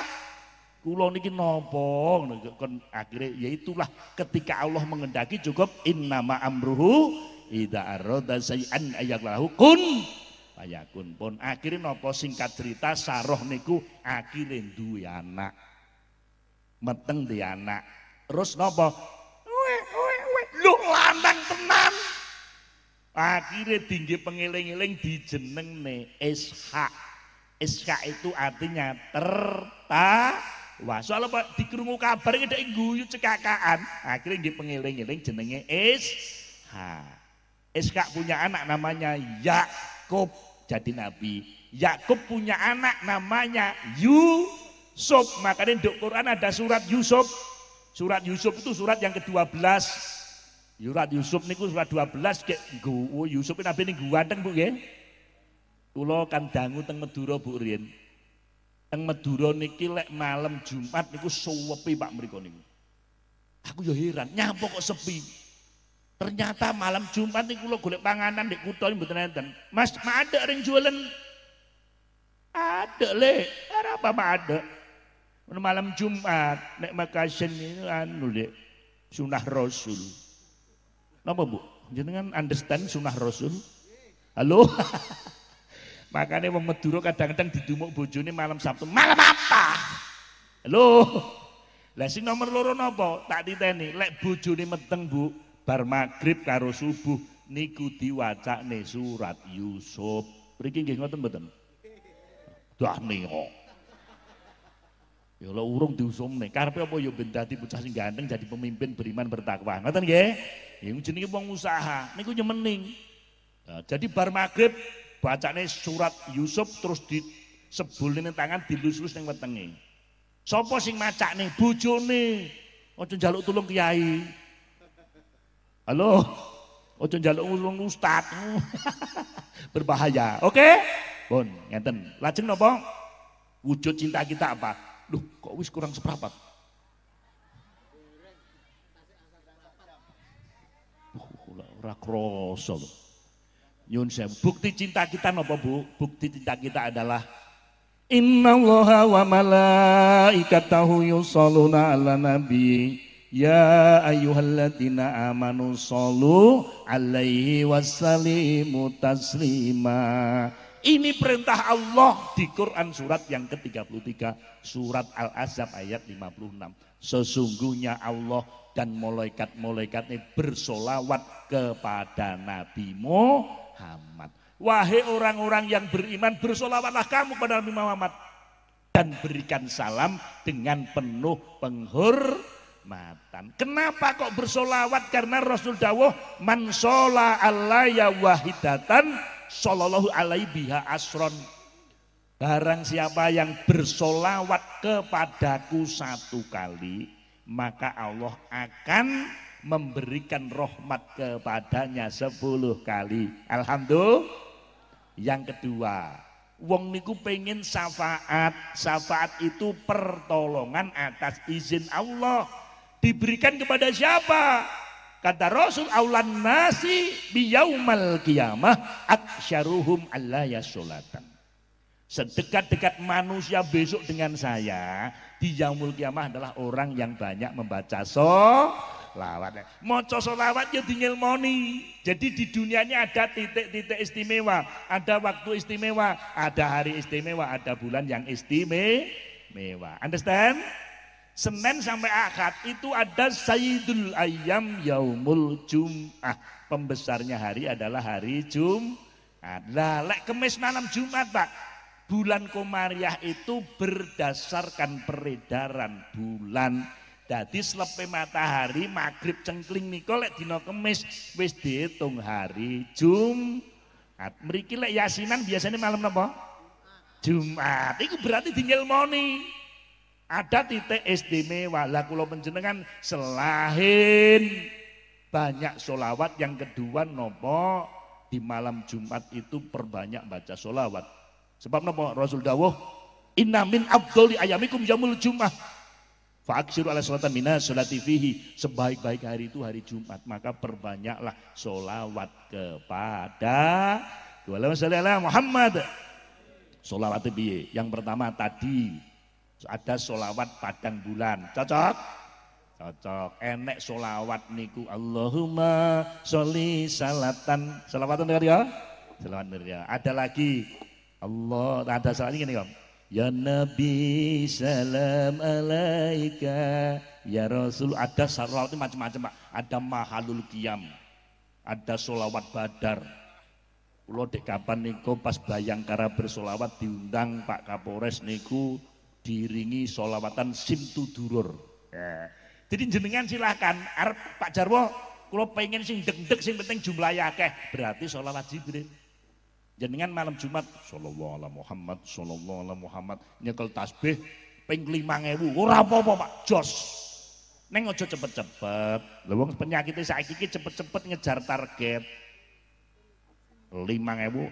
Kula niki napa kon akhire yaitulah itulah ketika Allah mengendaki cukup innama amruhu idza arada sayan ayaklahu kun payakun pun akhire napa singkat cerita Saroh niku akhire duwe anak. Meteng di anak. Terus napa Akhirnya tinggi pengiling-iling dijeneng nih SH Ishak itu artinya tertawa. Soalnya pak dikerungu kabar ada guyu cekakaan. Akhirnya tinggi pengiling-iling jenengnya Ishak. Ishak punya anak namanya Yakub jadi nabi. Yakub punya anak namanya Yusuf. Makanya di Quran ada surat Yusuf. Surat Yusuf itu surat yang ke-12 Yurat ya Yusuf niku surat 12 kek gua Yusuf nih gua guwateng Bu ya? Kula kan dangu teng Madura Bu Rien. Teng Madura niki lek malam Jumat niku sewepi Pak mereka niku. Aku ya heran, nyapa kok sepi? Ternyata malam Jumat niku lo golek panganan di kuto ini betul enten. Mas, ada ring jualan. Ada le, ada apa ada. Malam Jumat nek makasih ini anu le sunah Rasul. Napa bu? Jenengan understand sunah Rasul? Halo? Makanya wong Madura kadang-kadang didumuk bojone malam Sabtu. Malam apa? Halo? Lah sing nomor loro napa? Tak titeni, lek bojone meteng, Bu, bar maghrib karo subuh niku diwacane surat Yusuf. Mriki nggih ngoten mboten? Dah nih Ya Allah urung diusumne. Karena apa ya benda dadi bocah sing ganteng jadi pemimpin beriman bertakwa. Ngoten nggih? Ya jenenge wong usaha. Niku nyemening. Nah, jadi bar maghrib bacane surat Yusuf terus di ini tangan dilus-lus yang wetenge. Sopo sing bujuk nih. Ojo jaluk tulung kiai. Halo. Ojo jaluk tulung Ustad. Berbahaya. Oke? Okay? Bon, ngeten. Lajeng nopo, Wujud cinta kita apa? kok wis kurang seperempat. Oh, ora krasa Nyun Bukti cinta kita napa, Bu? Bukti cinta kita adalah Innallaha wa malaikatahu yusalluna ala nabi Ya ayyuhalladzina amanu sallu alaihi wasallimu ini perintah Allah di Quran surat yang ke-33, surat Al-Azab ayat 56. Sesungguhnya Allah dan malaikat-malaikatnya bersolawat kepada Nabi Muhammad. Wahai orang-orang yang beriman, bersolawatlah kamu pada Nabi Muhammad. Dan berikan salam dengan penuh penghormatan Kenapa kok bersolawat? Karena Rasul Dawuh man alaya wahidatan sallallahu alaihi biha asron barang siapa yang bersolawat kepadaku satu kali maka Allah akan memberikan rahmat kepadanya sepuluh kali alhamdulillah yang kedua wong niku pengen syafaat syafaat itu pertolongan atas izin Allah diberikan kepada siapa Kata Rasul aulan nasi biyaumal kiamah aksyaruhum Allah ya solatan. Sedekat-dekat manusia besok dengan saya di yaumul kiamah adalah orang yang banyak membaca sholawat. Moco sholawat ya moni. Jadi di dunianya ada titik-titik istimewa, ada waktu istimewa, ada hari istimewa, ada bulan yang istimewa. Understand? Senin sampai akad itu ada Sayyidul Ayam Yaumul Jum'ah. Pembesarnya hari adalah hari Jum'at. Lah, lek kemis malam Jumat Pak. Bulan Komariah itu berdasarkan peredaran bulan. Jadi selepe matahari maghrib cengkling niko lek dino kemis wis dihitung hari Jumat. Meriki lek yasinan biasanya malam apa Jumat. itu berarti morning. Ada titik istimewa lah kalau menjenengan selain banyak solawat yang kedua nopo di malam Jumat itu perbanyak baca solawat. Sebab nopo Rasul Dawuh Inna min abdoli ayamikum jamul Jum'ah Fa'aksiru ala sholatan mina sholati fihi. Sebaik-baik hari itu hari Jumat. Maka perbanyaklah solawat kepada. Walau Muhammad. Solawat biye. Yang pertama tadi ada solawat padang bulan. Cocok? Cocok. Enek solawat niku Allahumma sholli salatan. Salawatan dengar ya? Salawat dengar Ada lagi. Allah ada salah ini kan? Ya Nabi salam alaika Ya Rasul ada salawat macam-macam Pak Ada mahalul kiam Ada solawat badar Kulo dek kapan niku pas bayangkara bersolawat diundang Pak Kapolres niku diringi solawatan simtu durur. Ya. Jadi jenengan silahkan, Arab Pak Jarwo, kalau pengen sing deg-deg sing penting jumlah ya keh. berarti solawat Jibril. Jenengan malam Jumat, sallallahu Allah Muhammad, sallallahu Allah Muhammad, nyekel tasbih, ping lima ngewu, apa-apa Pak, jos. Neng ojo cepet-cepet, lewong penyakitnya sakit-sakit cepet-cepet ngejar target. Lima ngewu,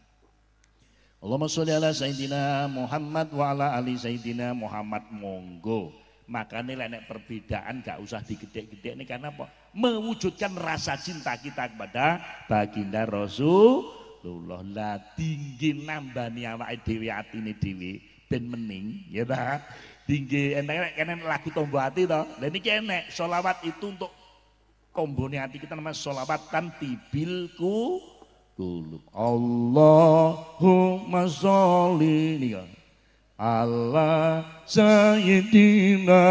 Allahumma sholli ala sayyidina Muhammad wa ala ali sayyidina Muhammad monggo. nilai nek perbedaan gak usah digedek-gedek ini karena apa? Mewujudkan rasa cinta kita kepada baginda Rasulullah. Lah tinggi nambani awake dhewe atine dhewe ben mening ya ta. Tinggi enak kene lagu tombo ati to. Lah niki enek selawat itu untuk kombone hati kita namanya sholawatan tibilku qulub. Allahumma sholli ala sayyidina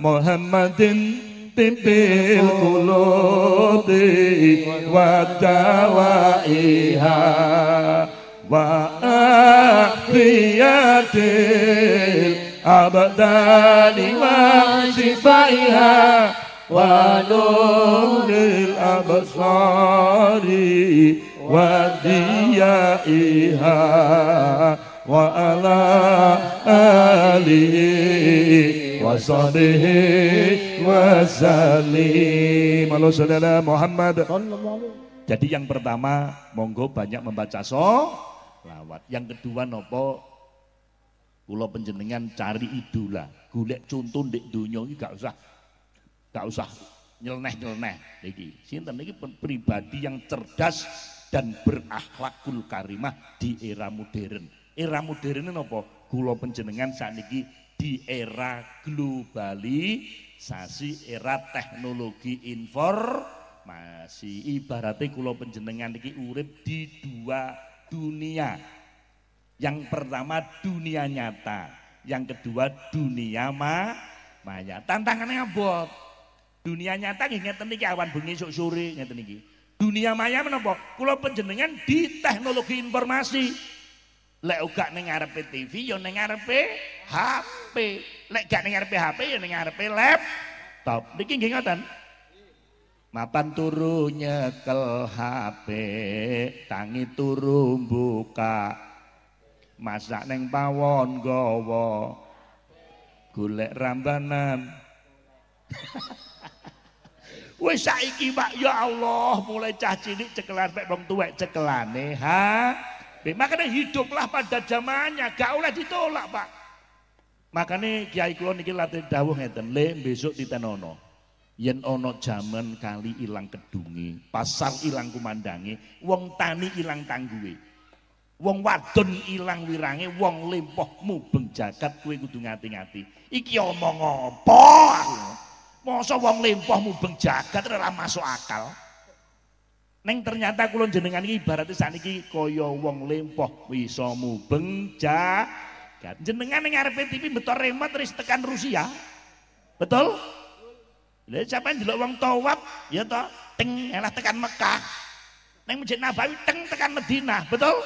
Muhammadin tibil kulubi wa dawaiha wa afiyatil abadani wa shifaiha ونور الأبصار وضيائها وعلى آله وصحبه وسلم Halo saudara Muhammad Jadi yang pertama monggo banyak membaca solawat Yang kedua nopo Kulo penjenengan cari idola Golek contoh di dunia gak usah Gak usah nyeleneh-nyeleneh lagi. Sinten lagi pribadi yang cerdas dan berakhlakul karimah di era modern. Era modern ini Gulo penjenengan saat ini di era globalisasi, era teknologi informasi. Ibaratnya gulo penjenengan ini urip di dua dunia. Yang pertama dunia nyata, yang kedua dunia ma maya. Tantangannya apa? Dunia nyata nggih ngeten iki awan bengi esuk sore ngeten iki. Dunia maya menapa? Kula panjenengan di teknologi informasi. Lek uga ning ngarepe TV ya ning ngarepe HP. Lek gak ning ngarepe HP ya ning ngarepe laptop. Niki nggih ngoten. Mapan turu nyekel HP, tangi turu buka. Masak ning pawon gawa. Golek rambanan. Wis saiki Pak ya Allah mulai cah cilik cekelan pek wong tuwek cekelane ha. Makane hiduplah pada zamannya gak oleh ditolak Pak. Makane Kiai kula niki latih dawuh ngeten, "Le besok ditenono. Yen ana jaman kali ilang kedungi, pasar ilang kumandangi, wong tani ilang tangguhe. Wong wadon ilang wirange, wong limpahmu beng jagat kowe kudu ngati-ngati." Iki omong apa? -apa. Masa wong lempoh mubeng jagat ora masuk akal. Neng ternyata kula jenengan iki ibarat saniki kaya wong lempoh bisa mubeng jagat. Jenengan ning ngarepe TV betul remat wis tekan Rusia. Betul? Lha sampean delok wong tawaf ya to, teng elah tekan Mekah. Neng Masjid Nabawi teng tekan Madinah, betul?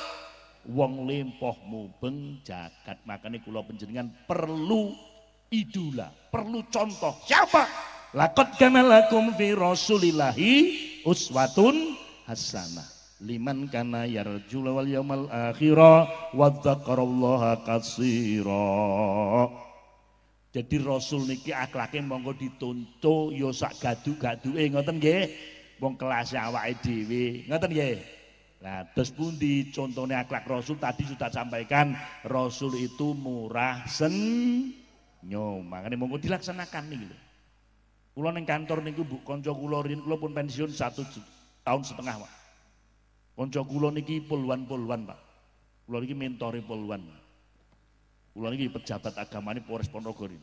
Wong lempoh mubeng jagat makane kula penjenengan perlu idola, perlu contoh. Siapa? Lakot kana fi rasulillahi uswatun hasanah. Liman kana yarjul wal yamal akhirah wa dzakarallaha katsira. Jadi Rasul niki akhlake monggo dituntu ya sak gadu-gaduke ngoten nggih. Wong kelas awake dhewe. Ngoten nggih. Nah, terus pundi contohnya akhlak Rasul tadi sudah sampaikan, Rasul itu murah sen Nyo, kan mau dilaksanakan nih gitu kulo neng kantor nih bu konco kulo rin kulo pun pensiun satu tahun setengah pak konco kulo niki puluhan puluhan pak kulo niki mentori puluhan kulo niki pejabat agama nih polres ponorogo rin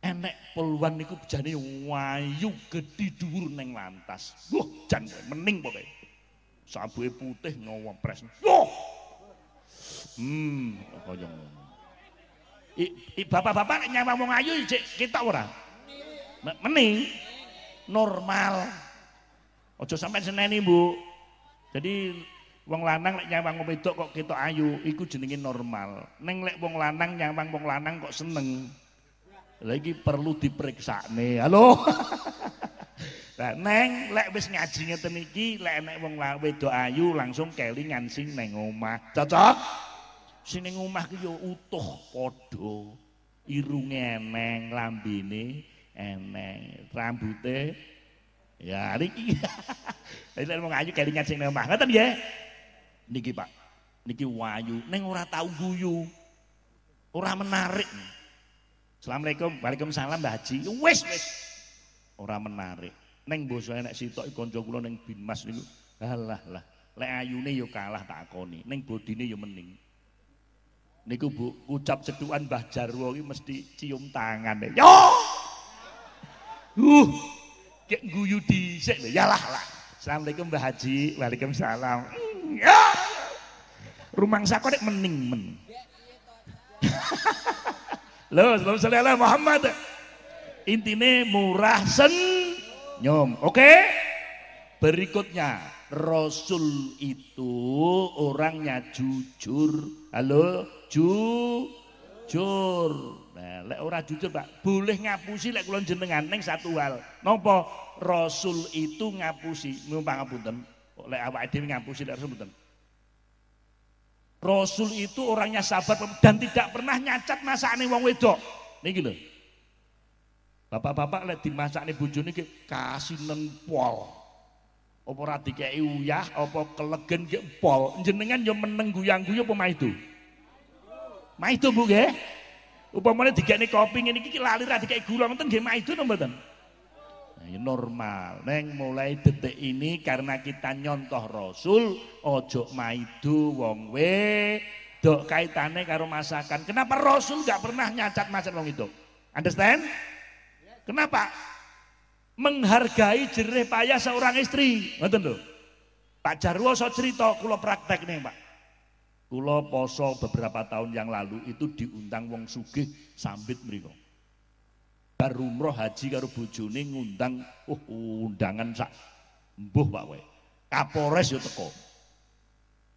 enek puluhan niku jadi wayu gede dulu neng lantas wah jangan mending pokoknya sabu putih ngawam pres wah hmm kau bapak-bapak nyawa mau ayu cek kita orang mening normal ojo sampai seneni bu jadi wong lanang lek bong wedok kok kita ayu iku jenenge normal neng lek wong lanang nyawang wong lanang kok seneng lagi perlu diperiksa nih halo nah, neng lek wis ngaji ngeten iki lek enek wong wedok ayu langsung kelingan sing neng omah cocok sing ning omah ya utuh podo irung eneng lambene eneng rambute ya niki lek mau ayu kelingan sing ning omah ngoten ya niki Pak niki wayu neng ora tau guyu ora menarik Assalamualaikum Waalaikumsalam Mbah Haji wis wis ora menarik ning basa enek sitok kanca kula ning Binmas niku halah lah lek ayune yo ya kalah takoni ning bodine yo ya mening Niku Bu, ucap ceduan Mbah Jarwo ini mesti cium tangan. Yo. Ya! Uh. kayak guyu di sini. yalah lah. Assalamualaikum Mbah Haji. Waalaikumsalam. Mm, ya. Rumang sako nek mening men. Lo, assalamualaikum Muhammad. Intine murah sen nyom. Oke? Okay? Berikutnya, Rasul itu orangnya jujur. Halo, jujur. Nah, lek ora jujur, Pak, boleh ngapusi lek kula jenengan ning satu hal. Napa? Rasul itu ngapusi, nyuwun ngaputan, Lek awake dhewe ngapusi lek Rasul mboten. Rasul itu orangnya sabar dan tidak pernah nyacat masakane wong wedok. Niki lho. Bapak-bapak lek dimasakne bojone iki kasinen pol. Apa ora dikeki uyah, apa kelegen ki pol. Jenengan yo meneng guyang-guyu apa itu? Mai itu Bu nggih. tiga digekne kopi ini kiki lali ra kayak gula ngoten mai maido to ten? normal. Neng mulai detik ini karena kita nyontoh Rasul, ojo maidu wong we, dok kaitane karo masakan. Kenapa Rasul gak pernah nyacat macet wong itu? Understand? Kenapa? Menghargai jerih payah seorang istri. betul tuh. Pak Jarwo so cerita, kulo praktek nih Pak. Kulo poso beberapa tahun yang lalu itu diundang wong sugih sambit mriku. Baru umroh haji karo bojone ngundang oh undangan sak mbuh Pak Kapolres yo teko.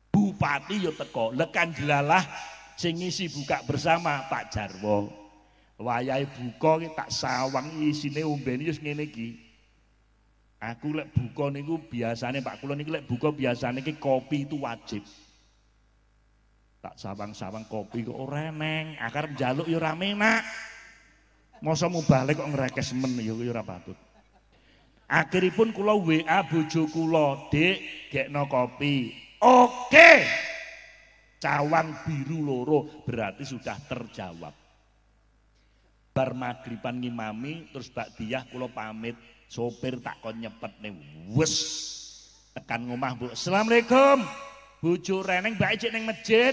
Bupati yo teko. Lekan jelalah sing ngisi buka bersama Pak Jarwo. Wayahe buka ki tak sawang isine ombene yo ngene iki. Aku lek buka niku biasane Pak kula niku lek buka biasane ki kopi itu wajib. tak sawang-sawang kopi kok ora neng, akar njaluk yo ora menak. Masa mubalek kok ngrekes men yo yo ora patut. Akhiripun kula WA bojo kula, Dik, gekno kopi. Oke. Cawang biru loro berarti sudah terjawab. Bar magriban ngimami terus Mbak Diah kula pamit, sopir tak kon nyepet ne. Wes tekan ngomah, Bu. Assalamualaikum. bujur reneng mbak cek ning masjid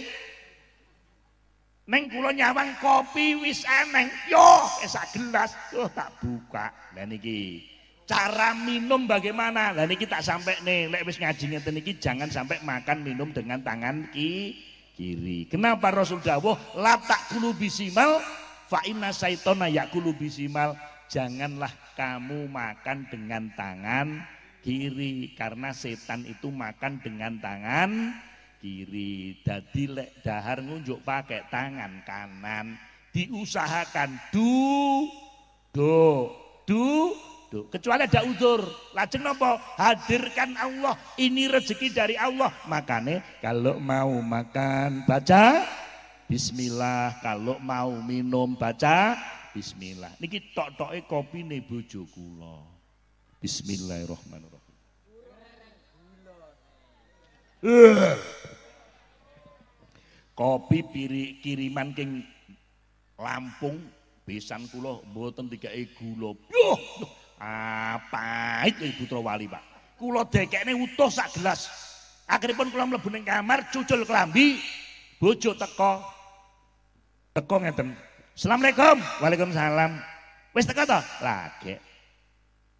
ning kula nyawang kopi wis eneng yo sak gelas yo tak buka lha niki cara minum bagaimana lha niki tak sampai nih lek wis ngaji ngeten niki jangan sampai makan minum dengan tangan ki kiri kenapa rasul dawuh la takulu bisimal fa inna syaitana yakulu bisimal janganlah kamu makan dengan tangan kiri karena setan itu makan dengan tangan kiri jadi lek dahar ngunjuk pakai tangan kanan diusahakan du do du do kecuali ada udur lajeng nopo hadirkan Allah ini rezeki dari Allah makane kalau mau makan baca Bismillah kalau mau minum baca Bismillah niki tok-toke kopine bojo kula Bismillahirrahmanirrahim. Uh. Kopi piri, kiriman king Lampung besan kula boten tiga gula. Yo, apa itu Ibu wali Pak? Kula dekekne utuh sak gelas. pun kula mlebu ning kamar, cucul kelambi, bojo teko. Teko ngeten. Assalamualaikum. Waalaikumsalam. Wis teko to? Lagek.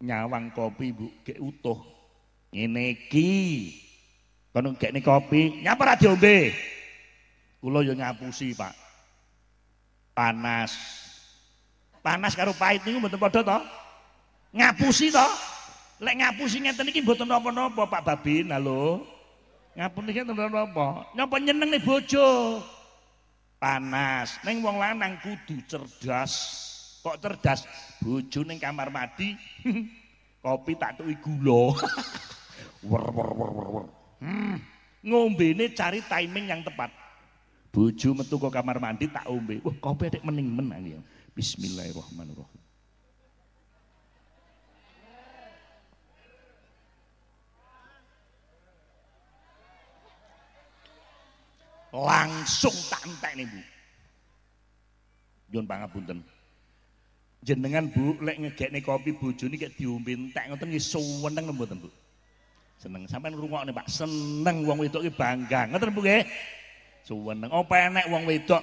nyawang kopi bu ke utuh ini ki kono gak ini kopi nyapa radio B kulo yo ngapusi pak panas panas karo pahit niku mboten padha to ngapusi to lek ngapusi ngeten iki mboten napa-napa Pak Babin halo ngapun iki ngeten napa nyapa nyeneng nih bojo panas ning wong lanang kudu cerdas Kok cerdas? Bojo ning kamar mandi kopi tak tuki gula. wer wer wer wer. wer. Hmm. Ngombene cari timing yang tepat. Bojo metu ke kamar mandi tak ombe. Wah, kopi adik mening menang ya. Bismillahirrahmanirrahim. Langsung tak entek nih Bu. Nyun pangapunten jenengan Bu lek nih kopi bojone kek diombe entek ngoten nih suweneng lho lembut Bu. Seneng sampean nih Pak, seneng uang wedok ki bangga. Ngoten Bu nggih. oh Apa enek wong wedok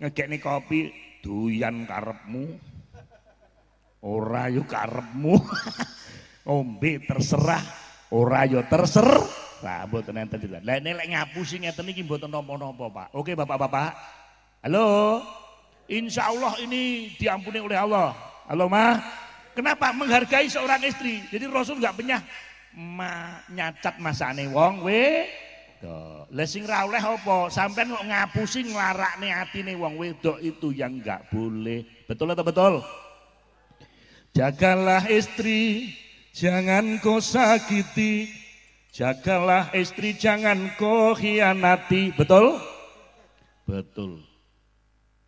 nih kopi doyan karepmu. Ora yo karepmu. Ombe terserah, ora yo terserah. Lah mboten enten. Lah nek ngapusi ngeten iki mboten napa-napa, Pak. Oke, Bapak-bapak. Halo. Insya Allah ini diampuni oleh Allah. ma, Kenapa? Menghargai seorang istri. Jadi Rasul nggak punya ma, nyacat masane wong we. Lesing sing opo, sampai apa? ngapusin larak ngapusi hati atine wong wedok itu yang nggak boleh. Betul atau betul? Jagalah istri, jangan kau sakiti. Jagalah istri, jangan kau hianati. Betul? Betul.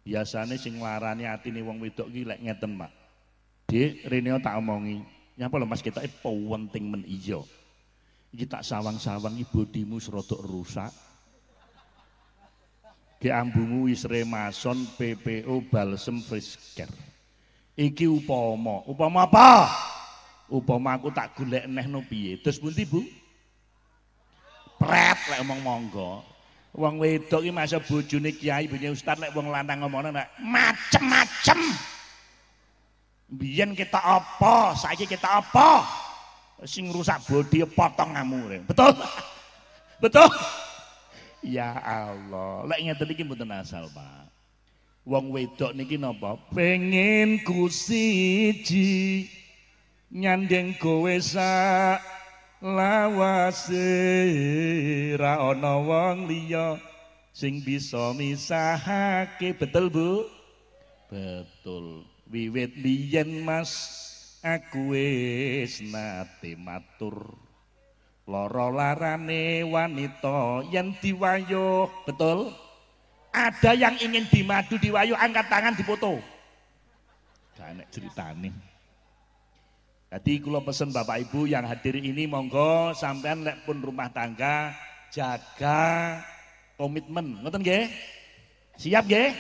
biasanya sing larani hati nih wong wedok gila ngeten mak di Rineo tak omongi nyapa lo mas kita itu penting men ijo tak sawang-sawang ibu dimu serotok rusak di ambungu mason, PPO balsem frisker iki upama. Upama apa Upama aku tak gulek neh no piye terus bunti bu pret lek omong monggo Wong wedok iki masa bojone kiai, bojone ustaz nek wong lanang ngomongna nek macem-macem. Biyen kita apa, saiki kita apa? Sing rusak bodi potong amure. Betul. Betul. Ya Allah, lek ngeten iki mboten asal, Pak. Wong wedok niki napa? Pengin kusiji siji nyandeng kowe sak lawase ra ana wong liya sing bisa misahake betul Bu betul wiwit biyen Mas aku wis nate matur lara larane wanita yen diwayuh betul ada yang ingin dimadu diwayuh angkat tangan dipoto gak enak ceritane Jadi kalau pesen Bapak Ibu yang hadir ini monggo sampean lek pun rumah tangga jaga komitmen. Ngoten nggih? Siap nggih?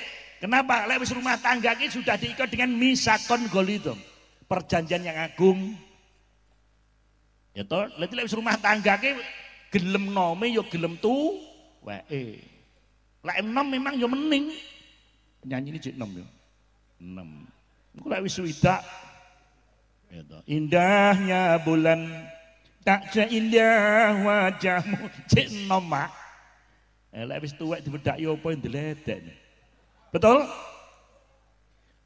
Kenapa? Lek wis rumah tangga ini sudah diikat dengan misakon golidom. Perjanjian yang agung. Ya toh, lek lek wis rumah tangga ini gelem nome yo ya gelem tu wae. Lek enom memang yo ya mening. Nyanyi ini cek enom yo. Ya? Enom. Kula wis suwidak Indahnya bulan tak seindah wajahmu cik nomak. Elek eh, wis tuwek dibedak yo ya apa ndeledek. Betul?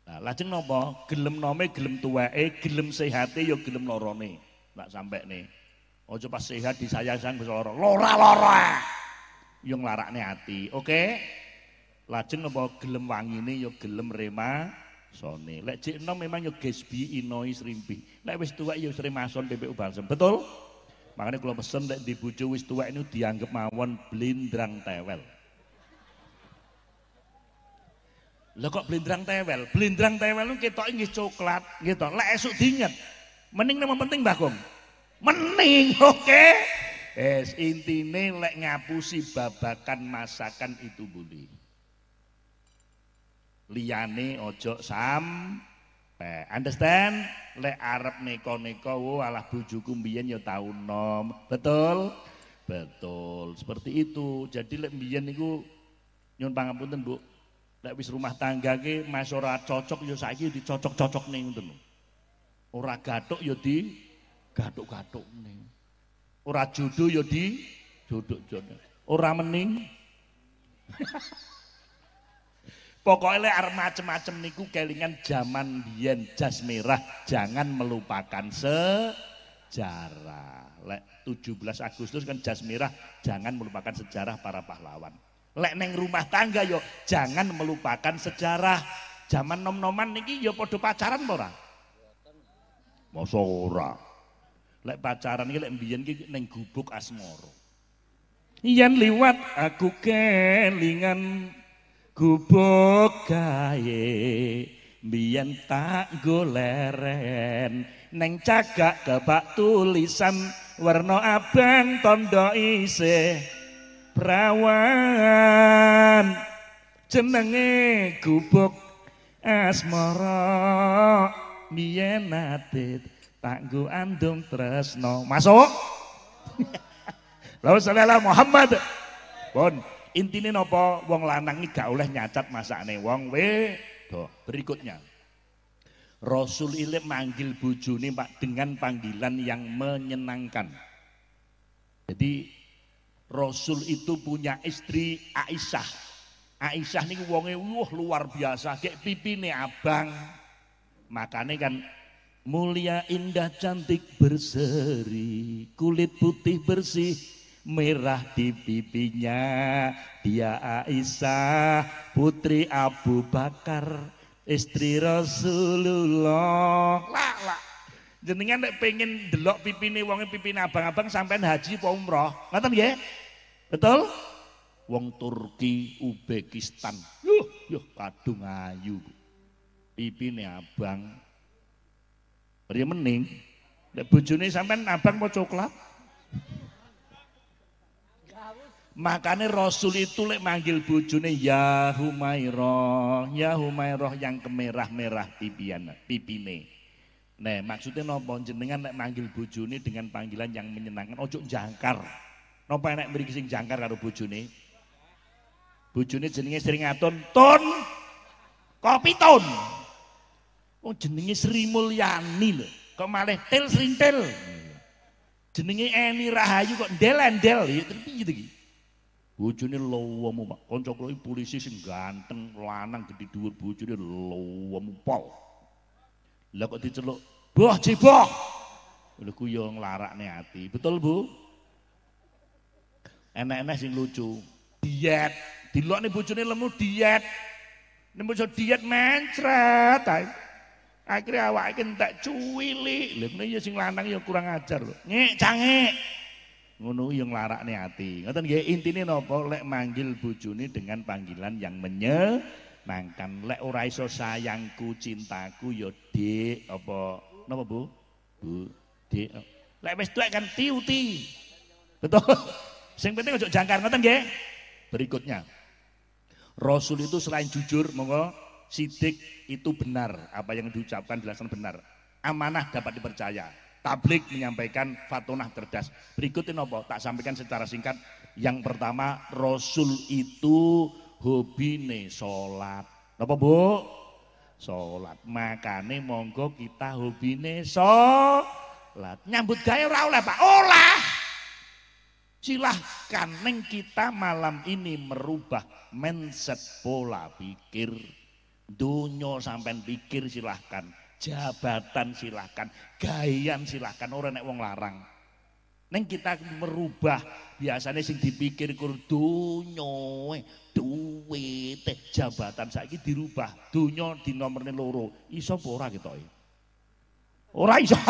Nah, lajeng napa? Gelem nome gelem eh gelem sehate yo ya gelem lorone. Tak sampai nih. Ojo pas sehat disayang-sayang wis lora Lora-lora. Ya larak nih hati. Oke? Okay? Lajeng nopo gelem wangine yo gelem rema Sony, Lek cek nom memang yuk Gesbi, Inoi, Srimpi. Lek wis tuwek yo Sremason PPU Balsem. Betul? Makanya kalau pesen lek di bojo wis tua ini dianggap mawon blindrang tewel. Lah kok blindrang tewel? Blindrang tewel itu ketok nggih coklat, gitu. Lek esuk diinget. Mending nama penting bakum. Mending, oke. Okay? Es intine lek ngapusi babakan masakan itu boleh liyane ojo sam pe understand Le arep neko-neko wo oh, alah bujuku mbiyen ya tau nom betul betul seperti itu jadi le mbiyen niku nyun pangapunten Bu lek wis rumah tangga ke mas cocok yo ya saiki dicocok-cocok ning ngoten ora gathuk yo ya di gathuk-gathuk neng. ora jodoh ya di jodoh-jodoh ora mening Pokoknya ar macem-macem niku kelingan zaman biyen jas merah jangan melupakan sejarah. Lek 17 Agustus kan jas merah jangan melupakan sejarah para pahlawan. Lek neng rumah tangga yo ya, jangan melupakan sejarah. Zaman nom-noman niki yo ya podo pacaran ora? Masa ora. Lek pacaran iki lek mbiyen iki neng gubuk asmoro. Iyan liwat aku kelingan gubuk kae biyen tak goleren neng cagak kebak tulisan warna abang tondo ise perawan jenenge gubuk asmara biyen ate tak go andung tresno masuk Lalu salam Muhammad. Bon. Intine nopo wong lanang iki gak oleh nyacat masakne wong Tuh, Berikutnya. Rasul ini manggil ini Pak dengan panggilan yang menyenangkan. Jadi Rasul itu punya istri Aisyah. Aisyah ini wonge wah luar biasa, kayak pipi nih abang. makanya kan mulia indah cantik berseri, kulit putih bersih, merah di pipinya dia Aisyah putri Abu Bakar istri Rasulullah lah lah jenengan nek pengen delok pipine wonge pipine abang-abang sampean haji apa umroh ngoten nggih betul wong Turki Uzbekistan yuh yuh kadung ayu pipine abang beri mening nek bojone sampean abang mau coklat Makanya Rasul itu lek manggil bujune ya Humairah, ya Humairah yang kemerah-merah pipian, pipine. Nah, maksudnya nopo jenengan lek manggil bujune dengan panggilan yang menyenangkan, ojo jangkar. Nopo enak mriki sing jangkar karo bujune? Bujune jenenge sering aton Tun. Kopi Tun. oh, jenenge Sri Mulyani lho, kok malah til srintil. Jenenge Eni Rahayu kok ndel-ndel, ya gitu bojone lowo Pak. Kanca kula polisi sing ganteng, lanang gedhe dhuwur bojone lowo pol. Lah kok diceluk, "Boh jeboh! Lha ku yo nglarakne ati. Betul, Bu? Enek-enek sing lucu. Diet. Dilokne bojone lemu diet. Nek bojone diet mencret, ta. Akhire awake entek cuwili. Lha ngene ya sing lanang ya kurang ajar lho. Ngek, cangek. ngono yang nih hati, ngoten nggih intine nopo lek manggil bojone dengan panggilan yang menyenangkan lek ora iso sayangku cintaku ya dik apa napa Bu Bu dik lek wis tuwek kan tiuti betul sing penting ojo jangkar ngoten nggih berikutnya Rasul itu selain jujur monggo sidik itu benar apa yang diucapkan dilaksanakan benar amanah dapat dipercaya tablik menyampaikan fatonah cerdas. Berikut ini apa? Tak sampaikan secara singkat. Yang pertama, Rasul itu hobi hobine sholat. Apa bu? Sholat. Makanya monggo kita hobi hobine sholat. Nyambut gaya oleh pak? Olah. Silahkan neng kita malam ini merubah mindset pola pikir. Dunyo sampai pikir silahkan jabatan silahkan, gayan silahkan, orang nek wong larang. Neng kita merubah biasanya sing dipikir kur dunyo, eh, duit, eh, jabatan saiki dirubah dunyo di nomornya loro. Iso ora gitu. Ora iso.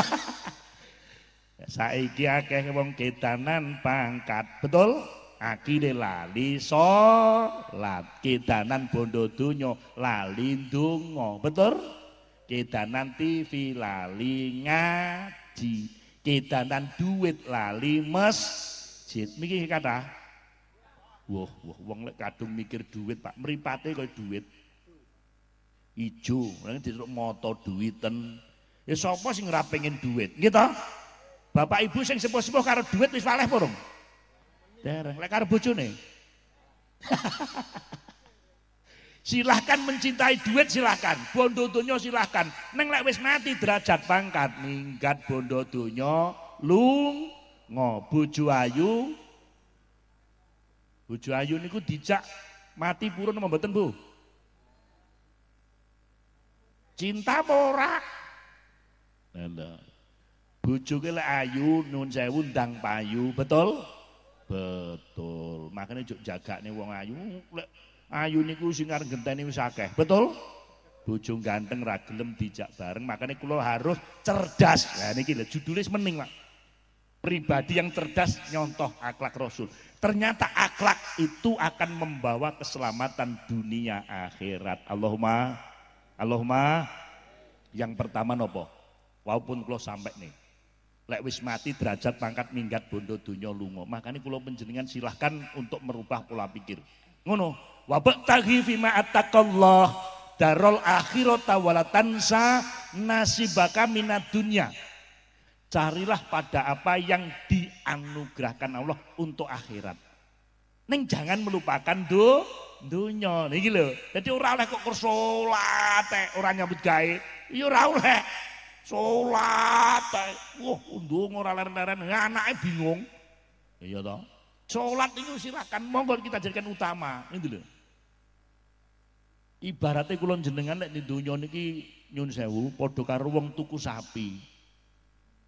saiki akeh wong kedanan pangkat, betul? Akile lali salat, kedanan bondo dunyo, lali dungo, betul? kita nanti TV lali ngaji kita nanti duit lali masjid Miki kata wah wah wong lek kadung mikir duit pak meripate kau duit ijo nanti disuruh moto duiten ya sopo sih ngerap pengen duit gitu bapak ibu sing sepuh-sepuh karo duit wis waleh porong. dereng lek karo bojone Silahkan mencintai duit silahkan, bondo dunyo silahkan. Neng lek wis mati derajat pangkat minggat bondo dunyo lung ngo buju ayu. Buju ayu niku dijak mati purun sama beten Bu? Cinta apa Buju Lha. ayu nun sewu undang payu, betul? Betul. makanya juk nih wong ayu ayu niku sing arep genteni wis akeh. Betul? Bojo ganteng ra gelem dijak bareng, makanya kula harus cerdas. Nah niki lho judulis mening, Pak. Pribadi yang cerdas nyontoh akhlak Rasul. Ternyata akhlak itu akan membawa keselamatan dunia akhirat. Allahumma Allahumma yang pertama nopo. Walaupun kula sampai nih lek wis mati derajat pangkat minggat bondo dunia lungo makanya kalau penjeningan silahkan untuk merubah pola pikir ngono wa fi ma attaqallah darul akhirata wala tansa nasibaka minad dunya. Carilah pada apa yang dianugerahkan Allah untuk akhirat. Neng jangan melupakan do dunya niki lho. Dadi ora oleh kok kurso salat ora nyambut gawe. Ya ora oleh. Salat. Wah, undung ora leren-leren, anake bingung. Iya toh. Salat itu silakan monggo kita jadikan utama, gitu lho. Ibaratnya kulon jenengan lek di dunia niki nyun sewu, podo karo tuku sapi.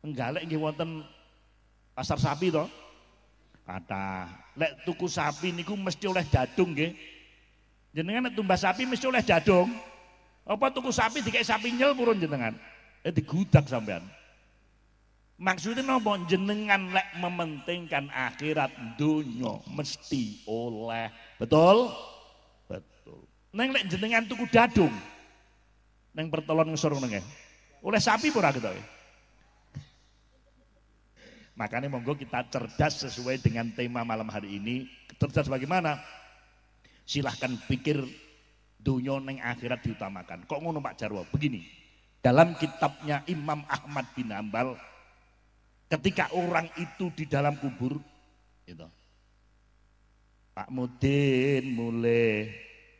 lek nggih wonten pasar sapi to. Kata, lek tuku sapi niku mesti oleh dadung nggih. Jenengan nek tumbas sapi mesti oleh dadung. Apa tuku sapi dikai sapi nyel purun jenengan? Eh digudak sampean. Maksudnya nopo jenengan lek mementingkan akhirat dunia mesti oleh betul? Neng lek jenengan tuku dadung. Neng pertolon ngesorong neng. Oleh sapi pura gitu. Makanya monggo kita cerdas sesuai dengan tema malam hari ini. Cerdas bagaimana? Silahkan pikir dunia neng akhirat diutamakan. Kok ngono Pak Jarwo? Begini, dalam kitabnya Imam Ahmad bin Hambal, ketika orang itu di dalam kubur, itu Pak Mudin mulai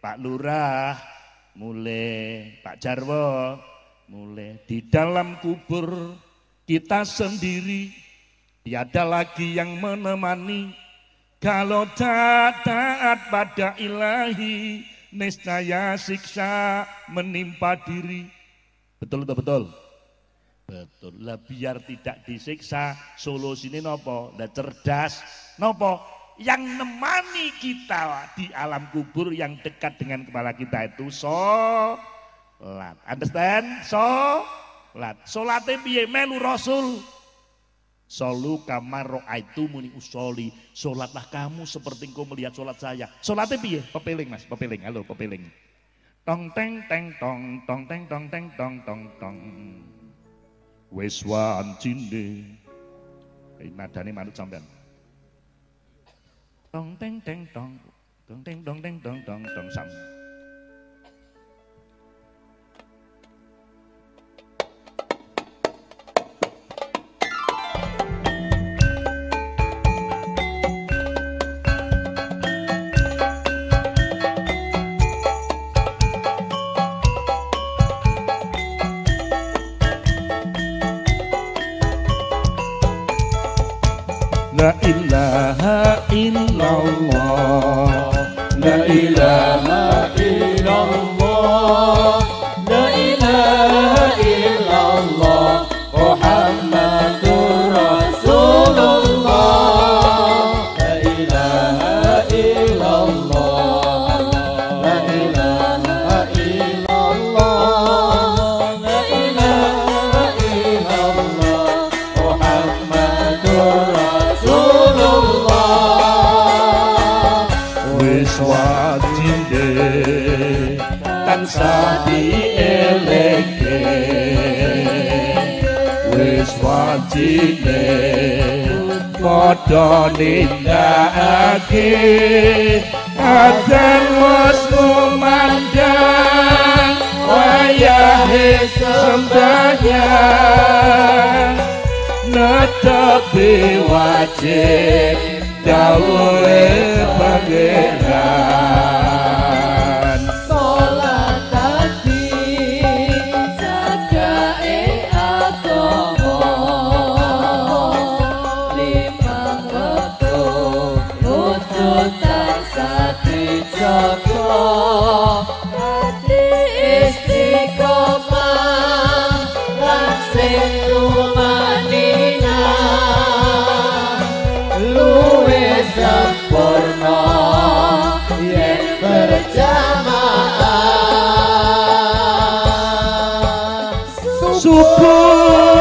Pak Lurah, mulai Pak Jarwo, mulai di dalam kubur kita sendiri tiada lagi yang menemani kalau taat pada ilahi niscaya siksa menimpa diri betul atau betul betul lah biar tidak disiksa ini nopo dan cerdas nopo yang nemani kita di alam kubur yang dekat dengan kepala kita itu sholat. Understand? Sholat. Sholatnya biye melu rasul. Solu kamar itu muni usoli. Sholatlah kamu seperti kau melihat sholat saya. Sholatnya biye. Pepeling mas, pepeling. Halo, pepeling. Tong teng teng tong tong teng tong teng tong tong tong. Wes wancine. Nadane manut sampean. tòng teng teng tòng tòng teng tòng teng tòng tòng tòng sầm Wajine podo nindakake Ajan wis kumandhang wayah sembahyang Nadhabe wajib dawuhe pangeran por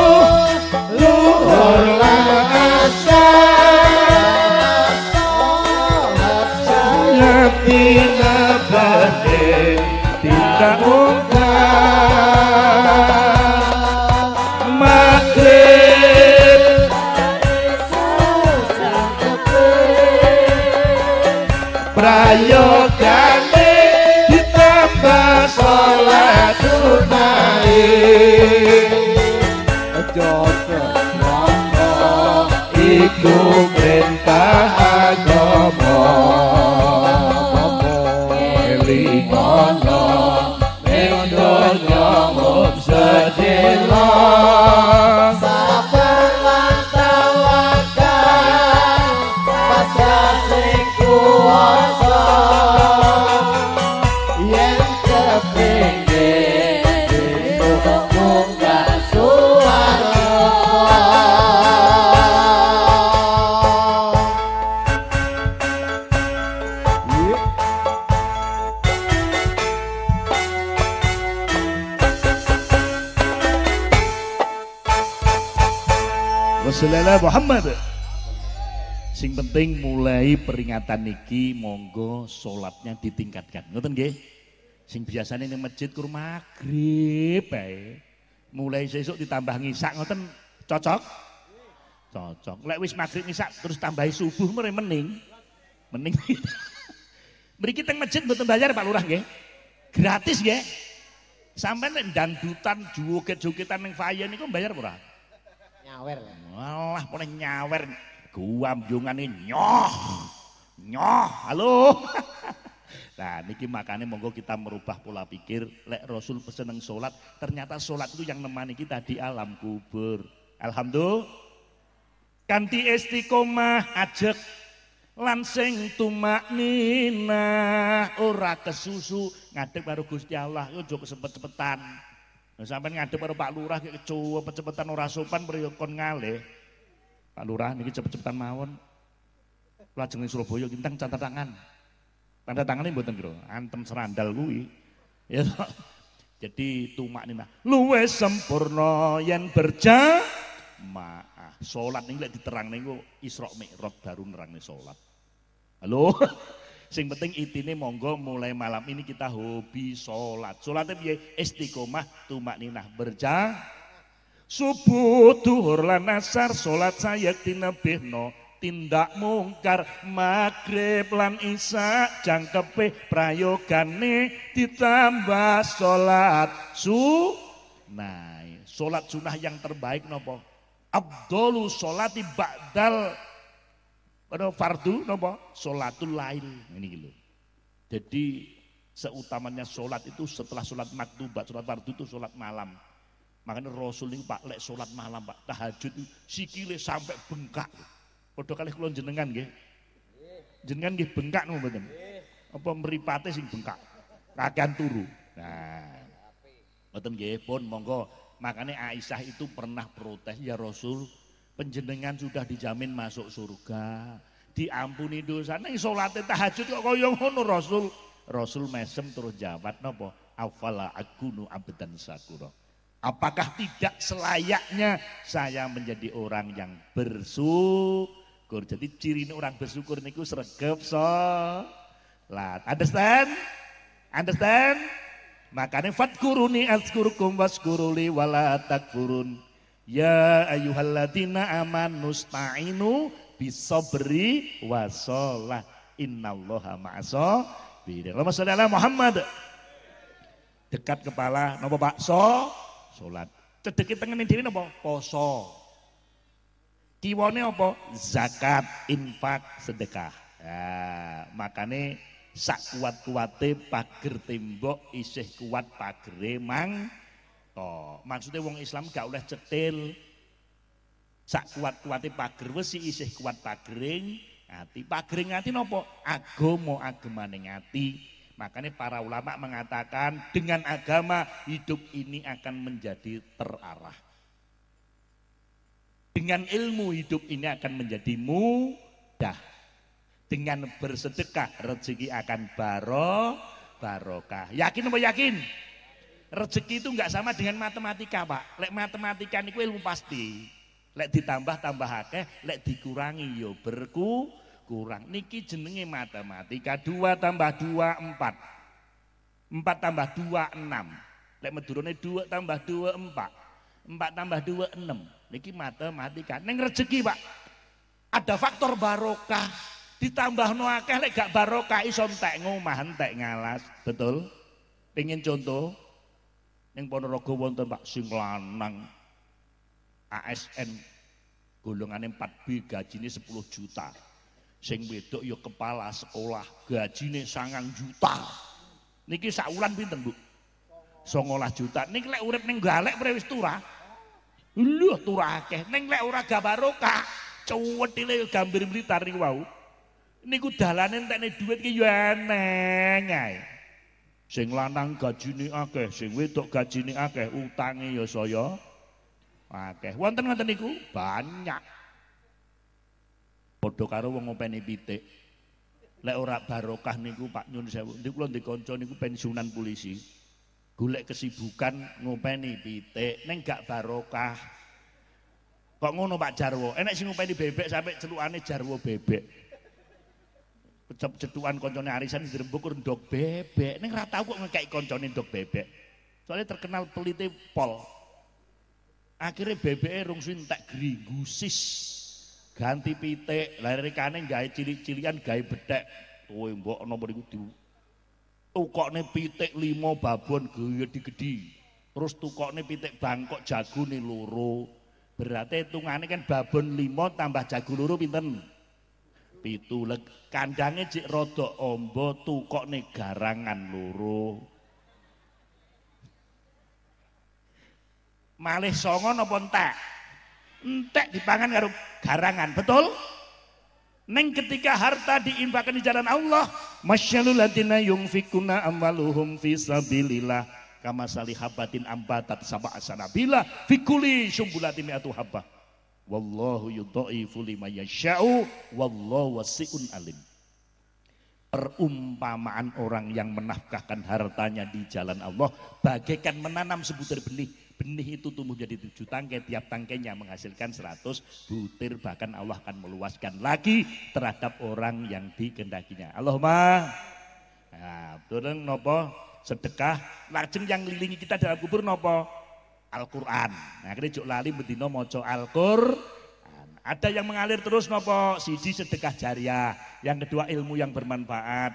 Maulana Muhammad. Sing penting mulai peringatan niki monggo sholatnya ditingkatkan. Ngoten nggih? Sing biasanya ning masjid kur magrib bae. Mulai sesuk ditambah ngisak ngoten cocok? Cocok. Lek wis magrib ngisak terus tambahi subuh mere mening. Mening. Mriki teng masjid mboten bayar Pak Lurah nggih. Gratis nggih. Sampai nek dandutan joget-jogetan ning Fayen niku bayar ora? nyawer Malah paling nyawer. Gua mjungan ini nyoh. Nyoh, halo. nah, niki makanya monggo kita merubah pola pikir. Lek Rasul peseneng sholat, ternyata sholat itu yang nemani kita di alam kubur. Alhamdulillah. Kanti istiqomah ajek lanseng tumak nina ora kesusu ngadek baru Gusti Allah yo aja kesempet sepetan sampai ngadep karo Pak Lurah ki cepetan ora sopan priyo ya kon ngalih. Pak Lurah niki cepet-cepetan mawon. Lajeng Surabaya kintang catat tangan. Tanda tangane mboten kira, antem serandal kuwi. Ya Jadi tumak nina. Luwe sempurna yang berjamaah. Salat niki lek diterang nih, Isra Mi'raj baru nih solat Halo. Sing penting itine monggo mulai malam ini kita hobi sholat. Sholatnya piye? Istiqomah tumak ninah berja. Subuh, duhur, lan asar, sholat saya tinebihno. Tindak mungkar, maghrib, lan isa, jangkepe, prayogane, ditambah sholat nah Sholat sunnah yang terbaik nopo. Abdulu sholati ba'dal ada fardu solat solatul lain ini gitu. Jadi seutamanya solat itu setelah solat maktubat, solat fardu itu solat malam. Makanya Rasul ini pak lek solat malam pak tahajud sikile sampai bengkak. Podo kali kulon jenengan gih, jenengan gih bengkak nopo betul. Apa meripate sing bengkak, kagian turu. Nah, betul gih pun monggo. Makanya Aisyah itu pernah protes ya Rasul Penjenengan sudah dijamin masuk surga, diampuni dosa. Neng solatnya tahajud kok kaya ngono Rasul. Rasul mesem terus jawab nopo afala akunu abdan sakura. Apakah tidak selayaknya saya menjadi orang yang bersyukur? Jadi ciri orang bersyukur niku sregep salat. Understand? Understand? Makanya fatkuruni askurukum waskuruli wala takfurun. Ya ayyuhalladzina amanusta'inu bisobri wasolah. Innallaha ma'asa. Allahumma sholli ala Muhammad. Dekat kepala napa Pak? So salat. Cedeki tengene diri napa? Poso. Kiwone apa? Zakat, infak, sedekah. Ya, makane sak kuat-kuate pager tembok isih kuat pagere mang to. Maksudnya wong Islam gak oleh cetil. Sak kuat-kuate pager wesi isih kuat pagering ati. Pagering hati nopo? Agama agemane Makanya para ulama mengatakan dengan agama hidup ini akan menjadi terarah. Dengan ilmu hidup ini akan menjadi mudah. Dengan bersedekah rezeki akan baro barokah. Yakin apa yakin? Rezeki itu nggak sama dengan matematika, Pak. Lek matematika niku ilmu pasti. Lek ditambah tambah akeh, lek dikurangi yo ya berku kurang. Niki jenenge matematika. Dua tambah dua empat. Empat tambah dua enam. Lek medurone dua tambah dua empat. Empat tambah dua enam. Niki matematika. Neng rezeki pak. Ada faktor barokah. Ditambah noakeh lek gak barokah iso entek ngomah entek ngalas. Betul? Pengen contoh? ning Ponorogo wonten Pak sing lanang ASN golongane 4B gajine 10 juta. Sing wedok ya kepala sekolah gajine 9 juta. Niki sak wulan pinten, Bu? 19 juta. Niki lek urip ning Galek pre wis turah. Lho turah akeh. Ning lek ora gambar roka, cuwetile gambir mlitar niku wau. Niku dalane entekne dhuwit ki yo eneng Ya. sing lanang gajine akeh sing wedok gajine akeh utange ya saya akeh wonten ngeten niku banyak padha karo wong ngopeni pitik lek ora barokah niku Pak Nyun sewu niku kula dikanca niku pensiunan polisi golek kesibukan ngopeni pitik neng gak barokah kok ngono Pak Jarwo enek sing ngopeni bebek sampai celukane Jarwo bebek cetuan koncone arisan dirembuk ndok bebek ning ra tau kok ngekek koncone ndok bebek soalnya terkenal pelite pol akhirnya bebeke rungsu tak gringusis ganti pitik larikane gawe cilik-cilian gawe bedek kowe mbok ana mriku di tukokne pitik 5 babon gedhi-gedhi terus tukokne pitik bangkok jagune loro berarti tungane kan babon 5 tambah jagung loro pinten pitu kandangnya cik Rodo ombo nih garangan luru, malih songo napa entek entek dipangan karo garangan betul Neng ketika harta diimpakan di jalan Allah, masyalul ladina yungfikuna amwaluhum fi sabilillah kama salihabatin ambatat sab'a asanabila fikuli kulli syumbulatin mi'atu Wallahu yudha'ifu liman yasha'u wallahu wasi'un alim. Perumpamaan orang yang menafkahkan hartanya di jalan Allah bagaikan menanam sebutir benih. Benih itu tumbuh jadi tujuh tangkai, tiap tangkainya menghasilkan seratus butir. Bahkan Allah akan meluaskan lagi terhadap orang yang dikehendakinya. Allahumma. Nah, turun nopo sedekah. Lajeng yang lilingi kita dalam kubur nopo Al-Qur'an. Nah, kini juk lali bedino maca Al-Qur'an. Ada yang mengalir terus nopo? Siji sedekah jariah, yang kedua ilmu yang bermanfaat,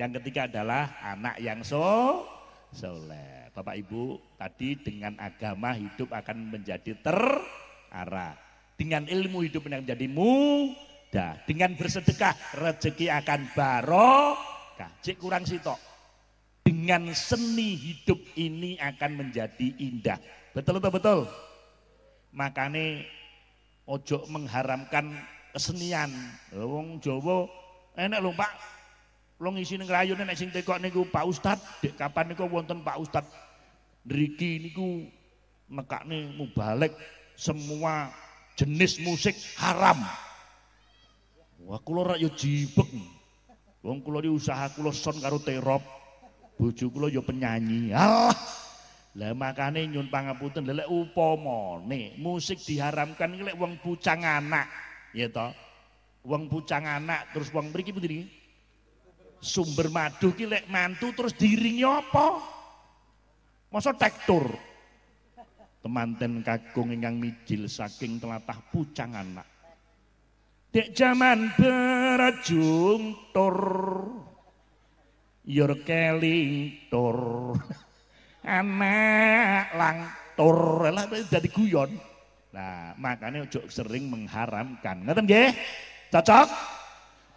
yang ketiga adalah anak yang so soleh. Bapak Ibu, tadi dengan agama hidup akan menjadi terarah. Dengan ilmu hidup yang menjadi mudah. Dengan bersedekah rezeki akan barokah. Cik kurang sitok. Dengan seni hidup ini akan menjadi indah. Betul atau betul? Makanya ojo mengharamkan kesenian. Wong Jawa enak lho Pak. Lo ngisi ning rayone nek sing tekok niku Pak Ustad, dek kapan niku wonten Pak Ustad Riki niku nekakne mubalik semua jenis musik haram. Wah kula ra yo jibek. Wong kula di usaha kula son karo terop. Bojo kula yo penyanyi. Allah. Lah makane nyun pangapunten lek upamane musik diharamkan lek wong pucang anak, ya toh. Wong pucang anak terus wong mriki pundi Sumber madu ki lek mantu terus diringi apa? Masa tektur. Temanten kagung ingkang mijil saking telatah pucang anak. Dek jaman berajung tur. Your keling tur. anak langtur lah jadi guyon nah makanya ojo sering mengharamkan ngerti nggih cocok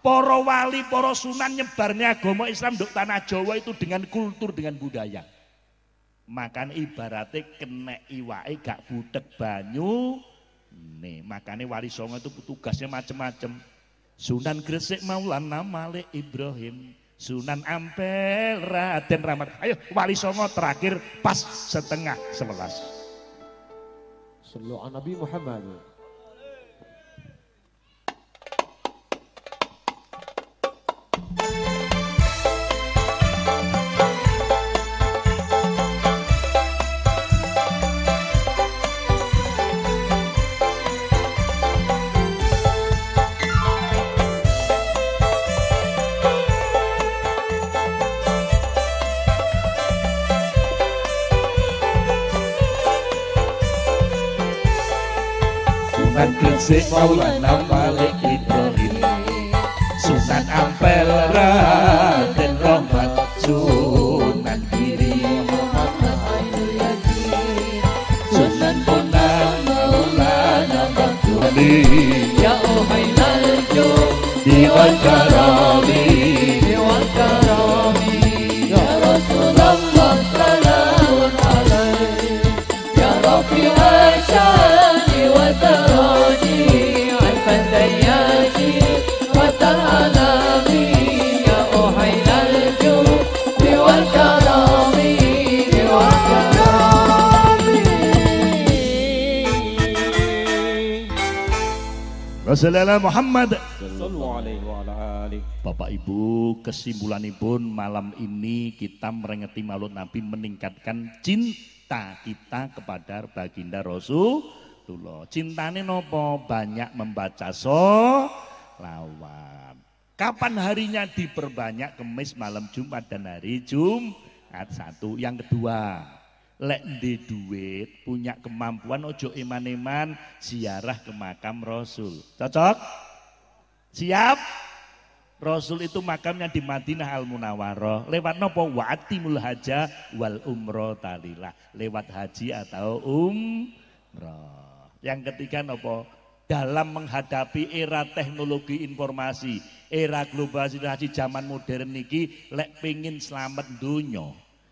poro wali poro sunan nyebarnya agama Islam dok tanah Jawa itu dengan kultur dengan budaya makan ibaratnya kena iwae gak budek banyu nih makanya wali songo itu tugasnya macem-macem Sunan Gresik Maulana Malik Ibrahim Sunan Ampel Raden Rahmat. Ayo Wali Songo terakhir pas setengah sebelas. Sallu Nabi Muhammad. xích bao lạnh lắm Wassalamualaikum Muhammad. Bapak Ibu, kesimpulan Ibu malam ini kita merengeti maulud Nabi meningkatkan cinta kita kepada baginda Rasulullah. Cintane nopo? Banyak membaca so lawan. Kapan harinya diperbanyak kemis malam Jumat dan hari Jumat satu. Yang kedua, lek di duit punya kemampuan ojo iman-iman siarah ke makam Rasul. Cocok? Siap? Rasul itu makamnya di Madinah Al Munawwaroh. Lewat nopo wa'atimul haja wal umroh talilah. Lewat haji atau umroh. Yang ketiga nopo dalam menghadapi era teknologi informasi, era globalisasi zaman modern niki lek pingin selamat dunia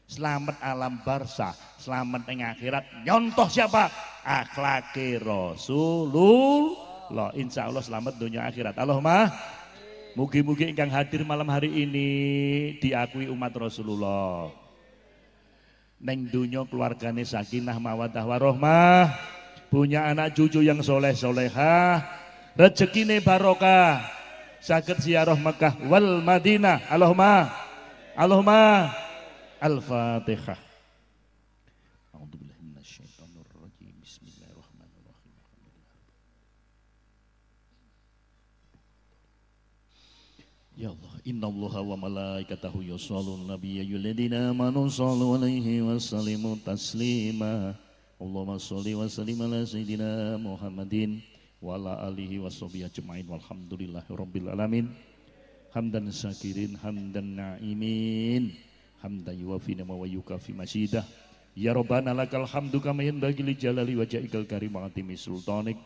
selamat alam barsa, selamat tengah akhirat. Nyontoh siapa? Akhlaki Rasulullah. Insya Allah selamat dunia akhirat. Allahumma Mugi-mugi yang hadir malam hari ini diakui umat Rasulullah. Neng dunia keluargane sakinah mawadah warohmah. Punya anak cucu yang soleh solehah. Rezekine barokah. Sakit siaroh Mekah wal Madinah. Allahumma. Allahumma. Al-Fatihah. Ya Allah, inna Allah wa malaikatahu yusallun nabiyya yuladina manu sallu alaihi wa sallimu taslima. Allahumma salli wa sallim ala sayyidina Muhammadin wa ala alihi wa sahbihi ajma'in walhamdulillahi rabbil alamin. Hamdan syakirin, hamdan na'imin hamdan yuwafi nama wa yukafi masyidah Ya Rabbana lakal hamdu kama yanbaghi li jalali wajhikal karim wa atimi sultanik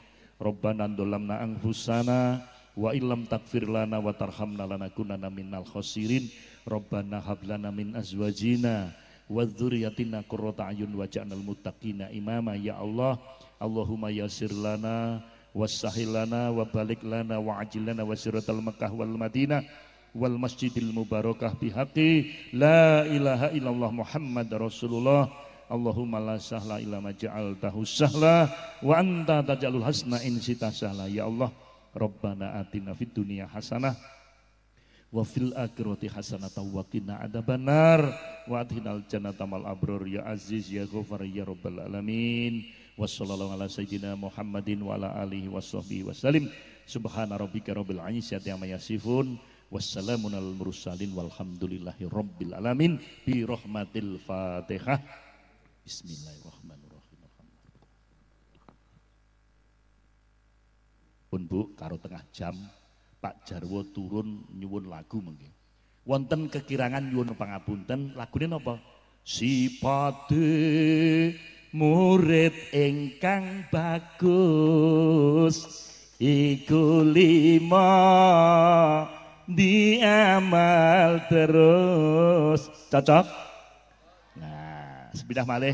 Rabbana dolamna anfusana wa illam takfir lana wa tarhamna lanakunanna minal khosirin Rabbana hab lana min azwajina wa dzurriyyatina qurrata ayun waj'alnal muttaqina imama ya Allah Allahumma yassir lana wasahil lana wa balik lana wa ajil lana wa siratal makkah wal madinah wal masjidil mubarakah bihaqi la ilaha illallah Muhammad Rasulullah Allahumma la sahla illa ma ja'altahu sahla wa anta taj'alul hasna in sita sahla ya Allah Rabbana atina fid dunia hasanah wa fil akhirati hasanatan wa qina adzabannar wa adhinal jannata mal abrur ya aziz ya ghafar ya rabbal alamin wassallallahu ala sayyidina Muhammadin wa ala alihi washabihi wasallim subhana rabbika rabbil izzati amma yasifun wassalamun al mursalin walhamdulillahi rabbil alamin bi rahmatil fatihah bismillahirrahmanirrahim pun bu karo tengah jam Pak Jarwo turun nyuwun lagu mengke wonten kekirangan nyuwun pangapunten lagune napa sipate murid ingkang bagus iku lima diamal terus cocok nah sebidah malih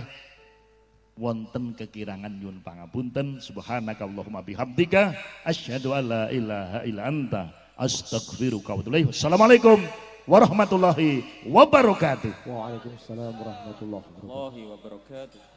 wonten kekirangan yun pangapunten subhanakallahumma bihamdika asyhadu alla ilaha illa anta astaghfiruka wa atubu assalamualaikum warahmatullahi wabarakatuh waalaikumsalam warahmatullahi wabarakatuh